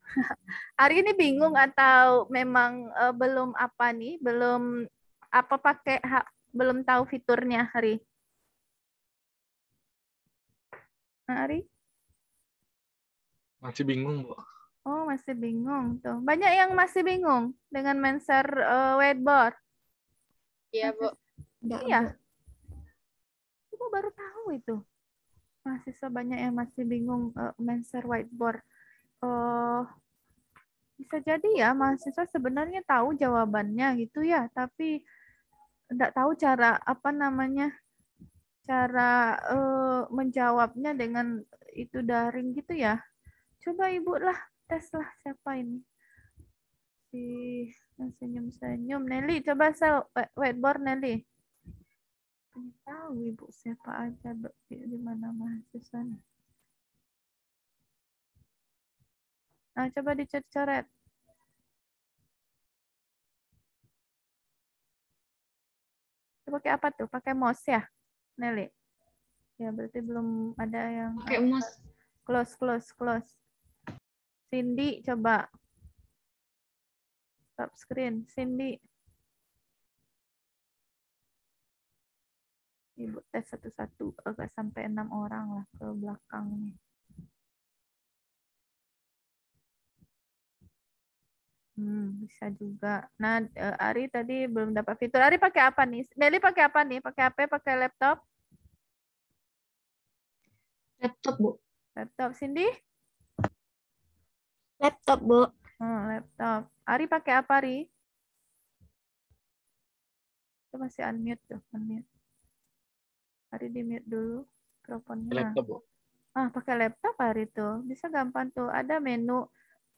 Ari ini bingung atau memang uh, belum apa nih, belum apa pakai ha, belum tahu fiturnya hari. Ari? Masih bingung, Bu. Oh, masih bingung tuh. Banyak yang masih bingung dengan menser uh, whiteboard. Iya, Bu. Enggak, iya. Ibu baru tahu itu. Mahasiswa banyak yang masih bingung uh, eh, menser whiteboard. Uh, bisa jadi ya mahasiswa sebenarnya tahu jawabannya gitu ya, tapi enggak tahu cara apa namanya cara uh, menjawabnya dengan itu daring gitu ya. Coba ibu lah tes lah siapa ini masih Senyum-senyum. Nelly, coba sel eh, whiteboard Nelly. tidak tahu ibu siapa aja di mana mahasiswa. Nah, coba dicoret-coret. pakai apa tuh? Pakai mouse ya, Nelly? Ya, berarti belum ada yang... Pakai mouse. Close, close, close. Cindy, coba Stop screen. Cindy. Ibu tes eh, satu-satu. Agak sampai enam orang lah ke belakang Hmm, bisa juga. Nah, eh, Ari tadi belum dapat fitur. Ari pakai apa nih? Meli pakai apa nih? Pakai HP, pakai laptop? Laptop, Bu. Laptop. Cindy? Laptop, Bu. Hmm, laptop. Ari pakai apa, Ari? Itu masih unmute tuh, unmute. Ari di mute dulu mikrofonnya. Laptop, Ah, pakai laptop Ari itu. Bisa gampang tuh. Ada menu.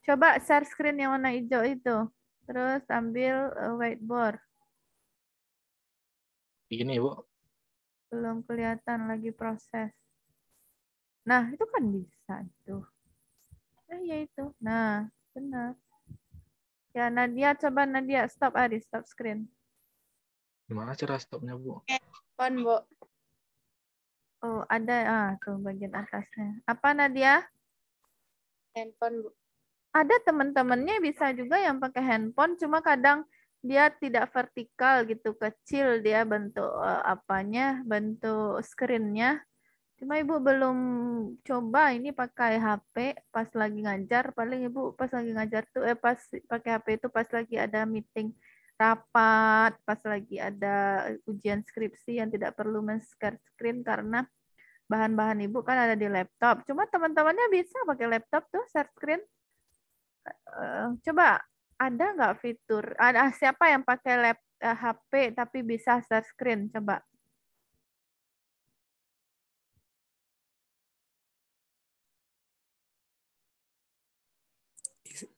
Coba share screen yang warna hijau itu. Terus ambil eh, whiteboard. Begini Bu. Belum kelihatan lagi proses. Nah, itu kan bisa tuh. Nah, ya itu. Nah, benar. Ya, Nadia, coba Nadia stop ari stop screen. Gimana cara stopnya, Bu? On, Bu. Oh, ada ah tuh bagian atasnya. Apa Nadia? Handphone, Bu. Ada teman-temannya bisa juga yang pakai handphone, cuma kadang dia tidak vertikal gitu, kecil dia bentuk uh, apanya, bentuk screen-nya. Cuma Ibu belum coba ini pakai HP pas lagi ngajar. Paling Ibu pas lagi ngajar tuh eh pas pakai HP itu pas lagi ada meeting rapat, pas lagi ada ujian skripsi yang tidak perlu men-share screen karena bahan-bahan Ibu kan ada di laptop. Cuma teman-temannya bisa pakai laptop tuh share screen. Uh, coba ada nggak fitur ada siapa yang pakai lap, uh, eh, HP tapi bisa share screen coba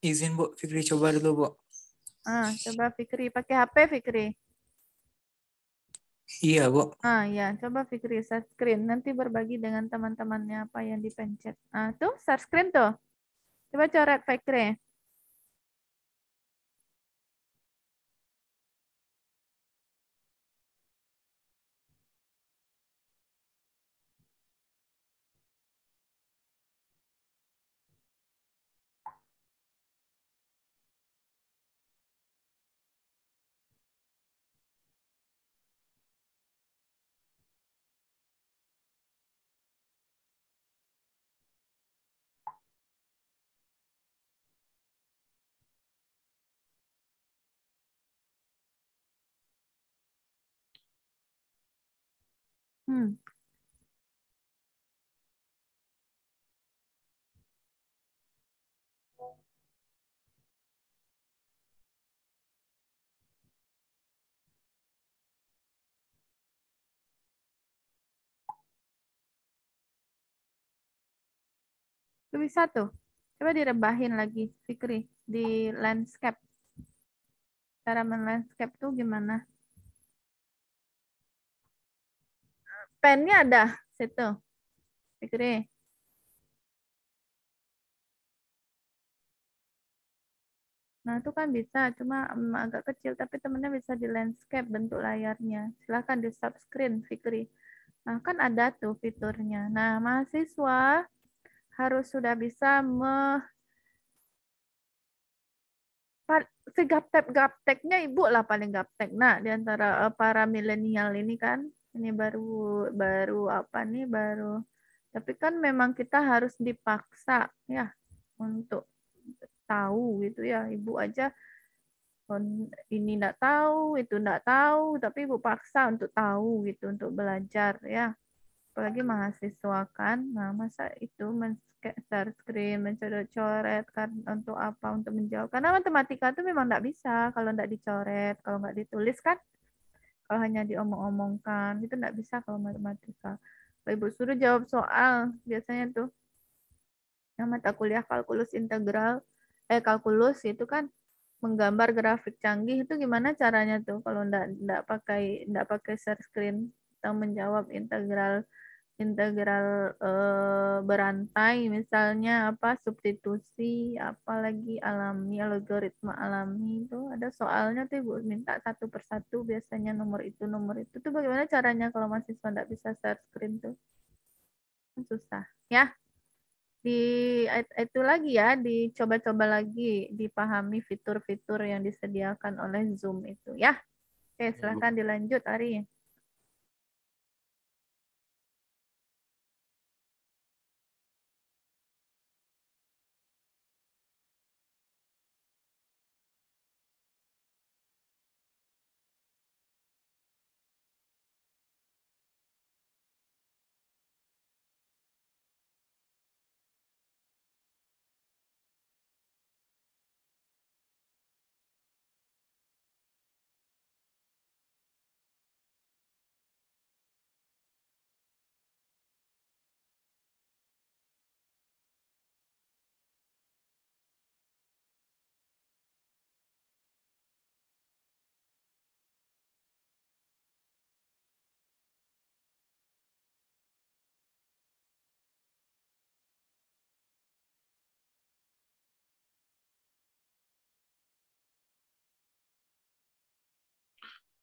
izin Bu Fikri coba dulu Bu. Ah, coba Fikri pakai HP Fikri. Iya Bu. Ah ya, coba Fikri share screen. Nanti berbagi dengan teman-temannya apa yang dipencet. Ah tuh share screen tuh. Coba coret Fikri. Hmm. Itu bisa tuh. Coba direbahin lagi, Fikri, di landscape. Cara men-landscape tuh gimana? pennya ada situ. Fikri. Nah, itu kan bisa, cuma agak kecil, tapi temennya bisa di landscape bentuk layarnya. Silahkan di subscreen, Fikri. Nah, kan ada tuh fiturnya. Nah, mahasiswa harus sudah bisa me gaptek gapteknya ibu lah paling gaptek. Nah, di antara eh, para milenial ini kan ini baru baru apa nih baru tapi kan memang kita harus dipaksa ya untuk tahu gitu ya ibu aja ini enggak tahu itu enggak tahu tapi ibu paksa untuk tahu gitu untuk belajar ya apalagi mahasiswa kan nah masa itu men share screen mencoret-coret kan untuk apa untuk menjawab karena matematika itu memang enggak bisa kalau enggak dicoret kalau enggak ditulis kan kalau hanya diomong-omongkan itu tidak bisa kalau matematika kalau ibu suruh jawab soal biasanya tuh yang mata kuliah kalkulus integral eh kalkulus itu kan menggambar grafik canggih itu gimana caranya tuh kalau ndak ndak pakai ndak pakai share screen atau menjawab integral integral eh, berantai misalnya apa substitusi apalagi alami algoritma alami itu ada soalnya tuh ibu minta satu persatu biasanya nomor itu nomor itu tuh bagaimana caranya kalau mahasiswa tidak bisa share screen tuh susah ya di itu lagi ya dicoba-coba lagi dipahami fitur-fitur yang disediakan oleh Zoom itu ya oke iya, silahkan dilanjut Ari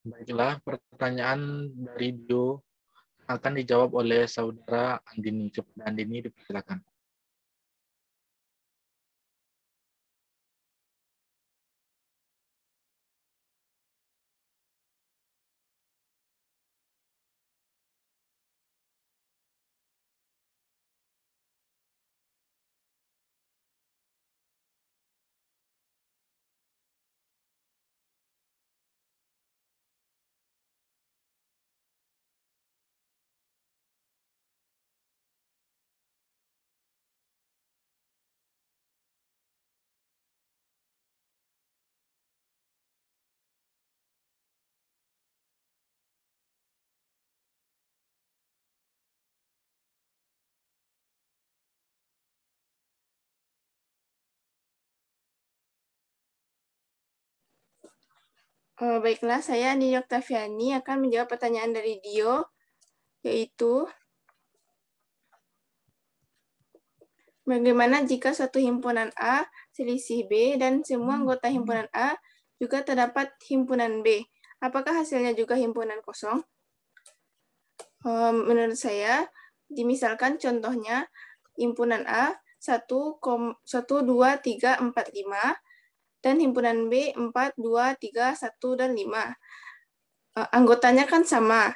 Baiklah, pertanyaan dari Dio akan dijawab oleh saudara Andini. Kepada Andini dipersilakan. Eh, baiklah, saya Nini Oktaviani akan menjawab pertanyaan dari Dio, yaitu bagaimana jika suatu himpunan A selisih B dan semua hmm. anggota himpunan A juga terdapat himpunan B. Apakah hasilnya juga himpunan kosong? Eh, menurut saya, dimisalkan contohnya himpunan A 1, 1 2, 3, 4, 5, dan himpunan B 4, 2, 3, 1, dan 5. Eh, anggotanya kan sama.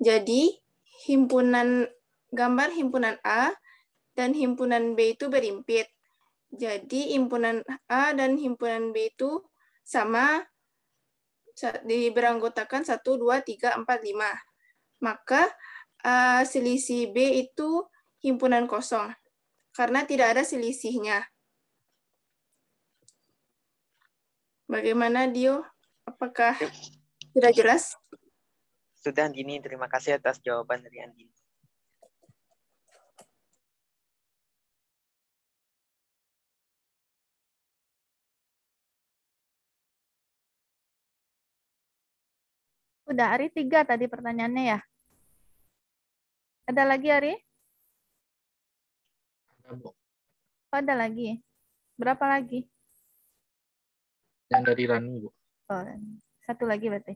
Jadi, himpunan gambar himpunan A dan himpunan B itu berimpit. Jadi, himpunan A dan himpunan B itu sama diberanggotakan 1, 2, 3, 4, 5. Maka, eh, selisih B itu himpunan kosong, karena tidak ada selisihnya. Bagaimana Dio? Apakah sudah jelas? Sudah Andini, terima kasih atas jawaban dari Andini. Udah, Ari tiga tadi pertanyaannya ya. Ada lagi, Ari? Ada, oh, ada lagi. Berapa lagi? Yang dari Ranu, Bu. Oh, satu lagi berarti.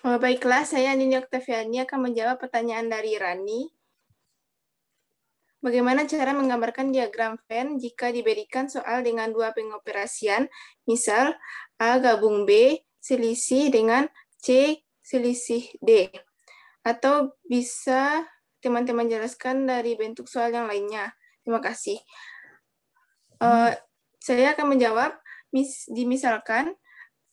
Oh, baiklah, saya Nini Oktaviani akan menjawab pertanyaan dari Rani. Bagaimana cara menggambarkan diagram Venn jika diberikan soal dengan dua pengoperasian, misal A gabung B selisih dengan C selisih D? Atau bisa teman-teman jelaskan dari bentuk soal yang lainnya? Terima kasih. Uh, saya akan menjawab, mis, dimisalkan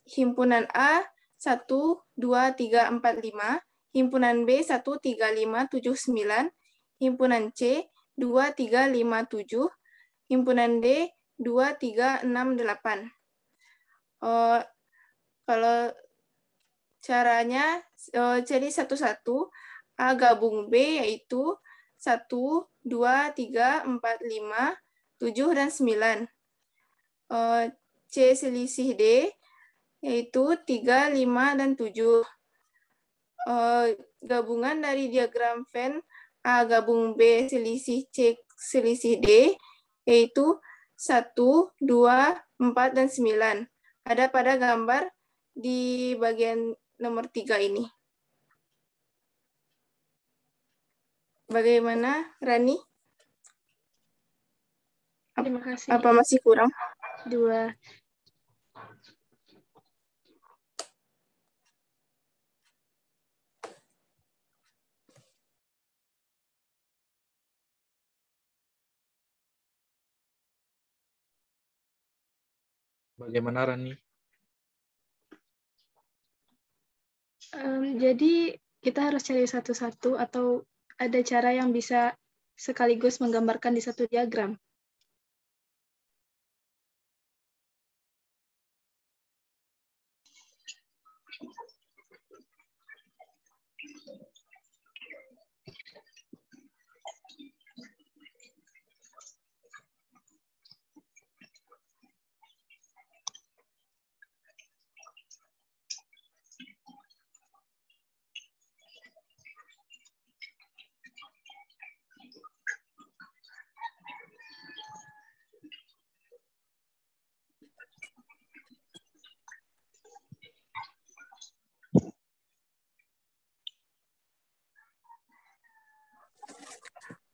himpunan A 1, 2, 3, 4, 5. Himpunan B, 1, 3, 5, 7, 9. Himpunan C, 2, 3, 5, 7. Himpunan D, 2, 3, 6, 8. Uh, kalau caranya, uh, jadi satu-satu. A gabung B, yaitu 1, 2, 3, 4, 5, 7, dan 9. Uh, eh, C selisih D, yaitu 3, 5, dan 7. E, eh, gabungan dari diagram Venn A gabung B selisih C selisih D, yaitu 1, 2, 4, dan 9. Ada pada gambar di bagian nomor 3 ini. Bagaimana, Rani? Terima kasih. Apa masih kurang? Dua. Bagaimana Rani? Um, jadi kita harus cari satu-satu atau ada cara yang bisa sekaligus menggambarkan di satu diagram?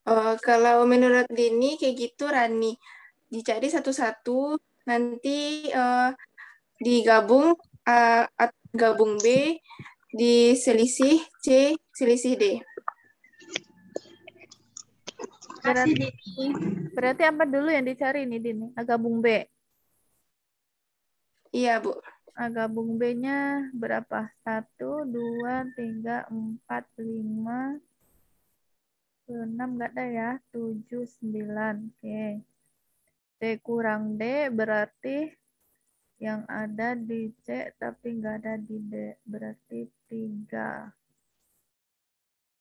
Oh, kalau menurut Dini kayak gitu Rani dicari satu-satu nanti uh, digabung eh, A, gabung B diselisih C selisih D. Berarti, berarti apa dulu yang dicari ini Dini? Ah, gabung B. Iya Bu. A ah, gabung B-nya berapa? Satu, dua, tiga, empat, lima. 6 enggak ada ya. 7, 9. Oke. C kurang D berarti yang ada di C tapi enggak ada di D. Berarti 3.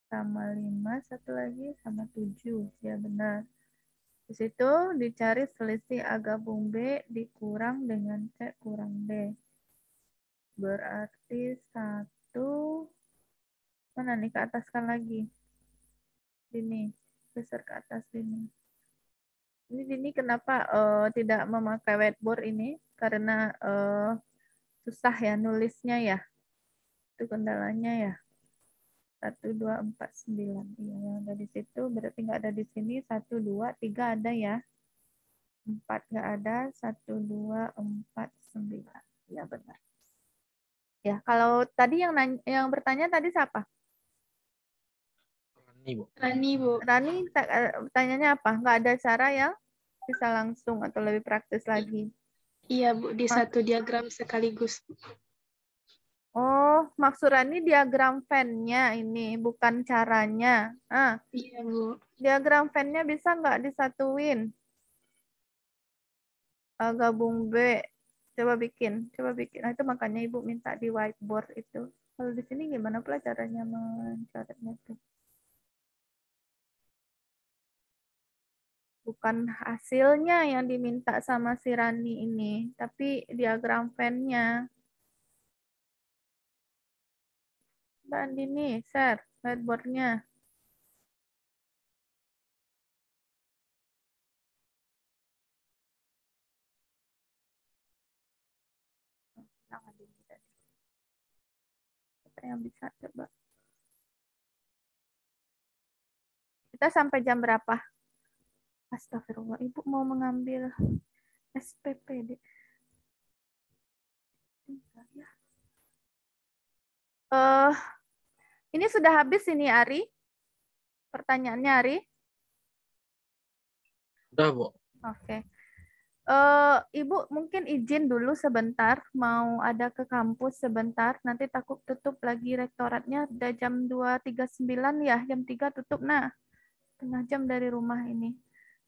Sama 5, satu lagi sama 7. Ya benar. Di situ dicari selisih A gabung B dikurang dengan C kurang D. Berarti 1. Mana nih ke atas kan lagi? sini, geser ke atas sini. Ini Dini kenapa uh, tidak memakai whiteboard ini? Karena uh, susah ya nulisnya ya. Itu kendalanya ya. satu dua empat sembilan Iya, yang ada di situ berarti nggak ada di sini. satu dua tiga ada ya. empat nggak ada. satu dua empat sembilan Ya benar. Ya, kalau tadi yang nanya, yang bertanya tadi siapa? Rani, Bu. Rani, Bu. Rani eh, tanyanya apa? Gak ada cara yang bisa langsung atau lebih praktis lagi? Iya, Bu. Di Mas... satu diagram sekaligus. Oh, maksud Rani diagram fan-nya ini, bukan caranya. Ah. Iya, Bu. Diagram fan-nya bisa nggak disatuin? Uh, gabung B. Coba bikin, coba bikin. Nah, itu makanya Ibu minta di whiteboard itu. Kalau di sini gimana pula caranya mencoretnya tuh? bukan hasilnya yang diminta sama si Rani ini, tapi diagram fan-nya. Mbak Andini, share whiteboard-nya. yang bisa coba. Kita sampai jam berapa? Astagfirullah, Ibu mau mengambil deh. Uh, ini sudah habis ini Ari? Pertanyaannya Ari? Sudah, Bu. Oke. Okay. Uh, eh, Ibu mungkin izin dulu sebentar, mau ada ke kampus sebentar, nanti takut tutup lagi rektoratnya udah jam 2.39 ya, jam 3 tutup. Nah, setengah jam dari rumah ini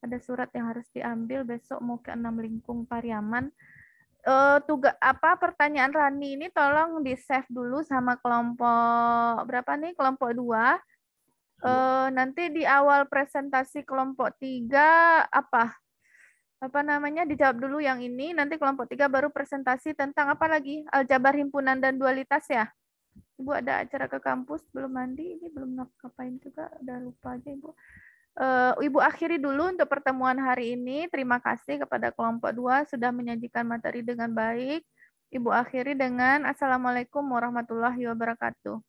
ada surat yang harus diambil besok mau ke enam lingkung Pariaman. Uh, eh, tugas apa pertanyaan Rani ini tolong di save dulu sama kelompok berapa nih kelompok dua. Uh, nanti di awal presentasi kelompok tiga apa apa namanya dijawab dulu yang ini nanti kelompok tiga baru presentasi tentang apa lagi aljabar himpunan dan dualitas ya ibu ada acara ke kampus belum mandi ini belum ngapain juga udah lupa aja ibu Uh, Ibu akhiri dulu untuk pertemuan hari ini. Terima kasih kepada kelompok dua sudah menyajikan materi dengan baik. Ibu akhiri dengan Assalamualaikum warahmatullahi wabarakatuh.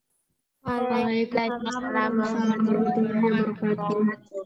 Waalaikumsalam warahmatullahi wabarakatuh.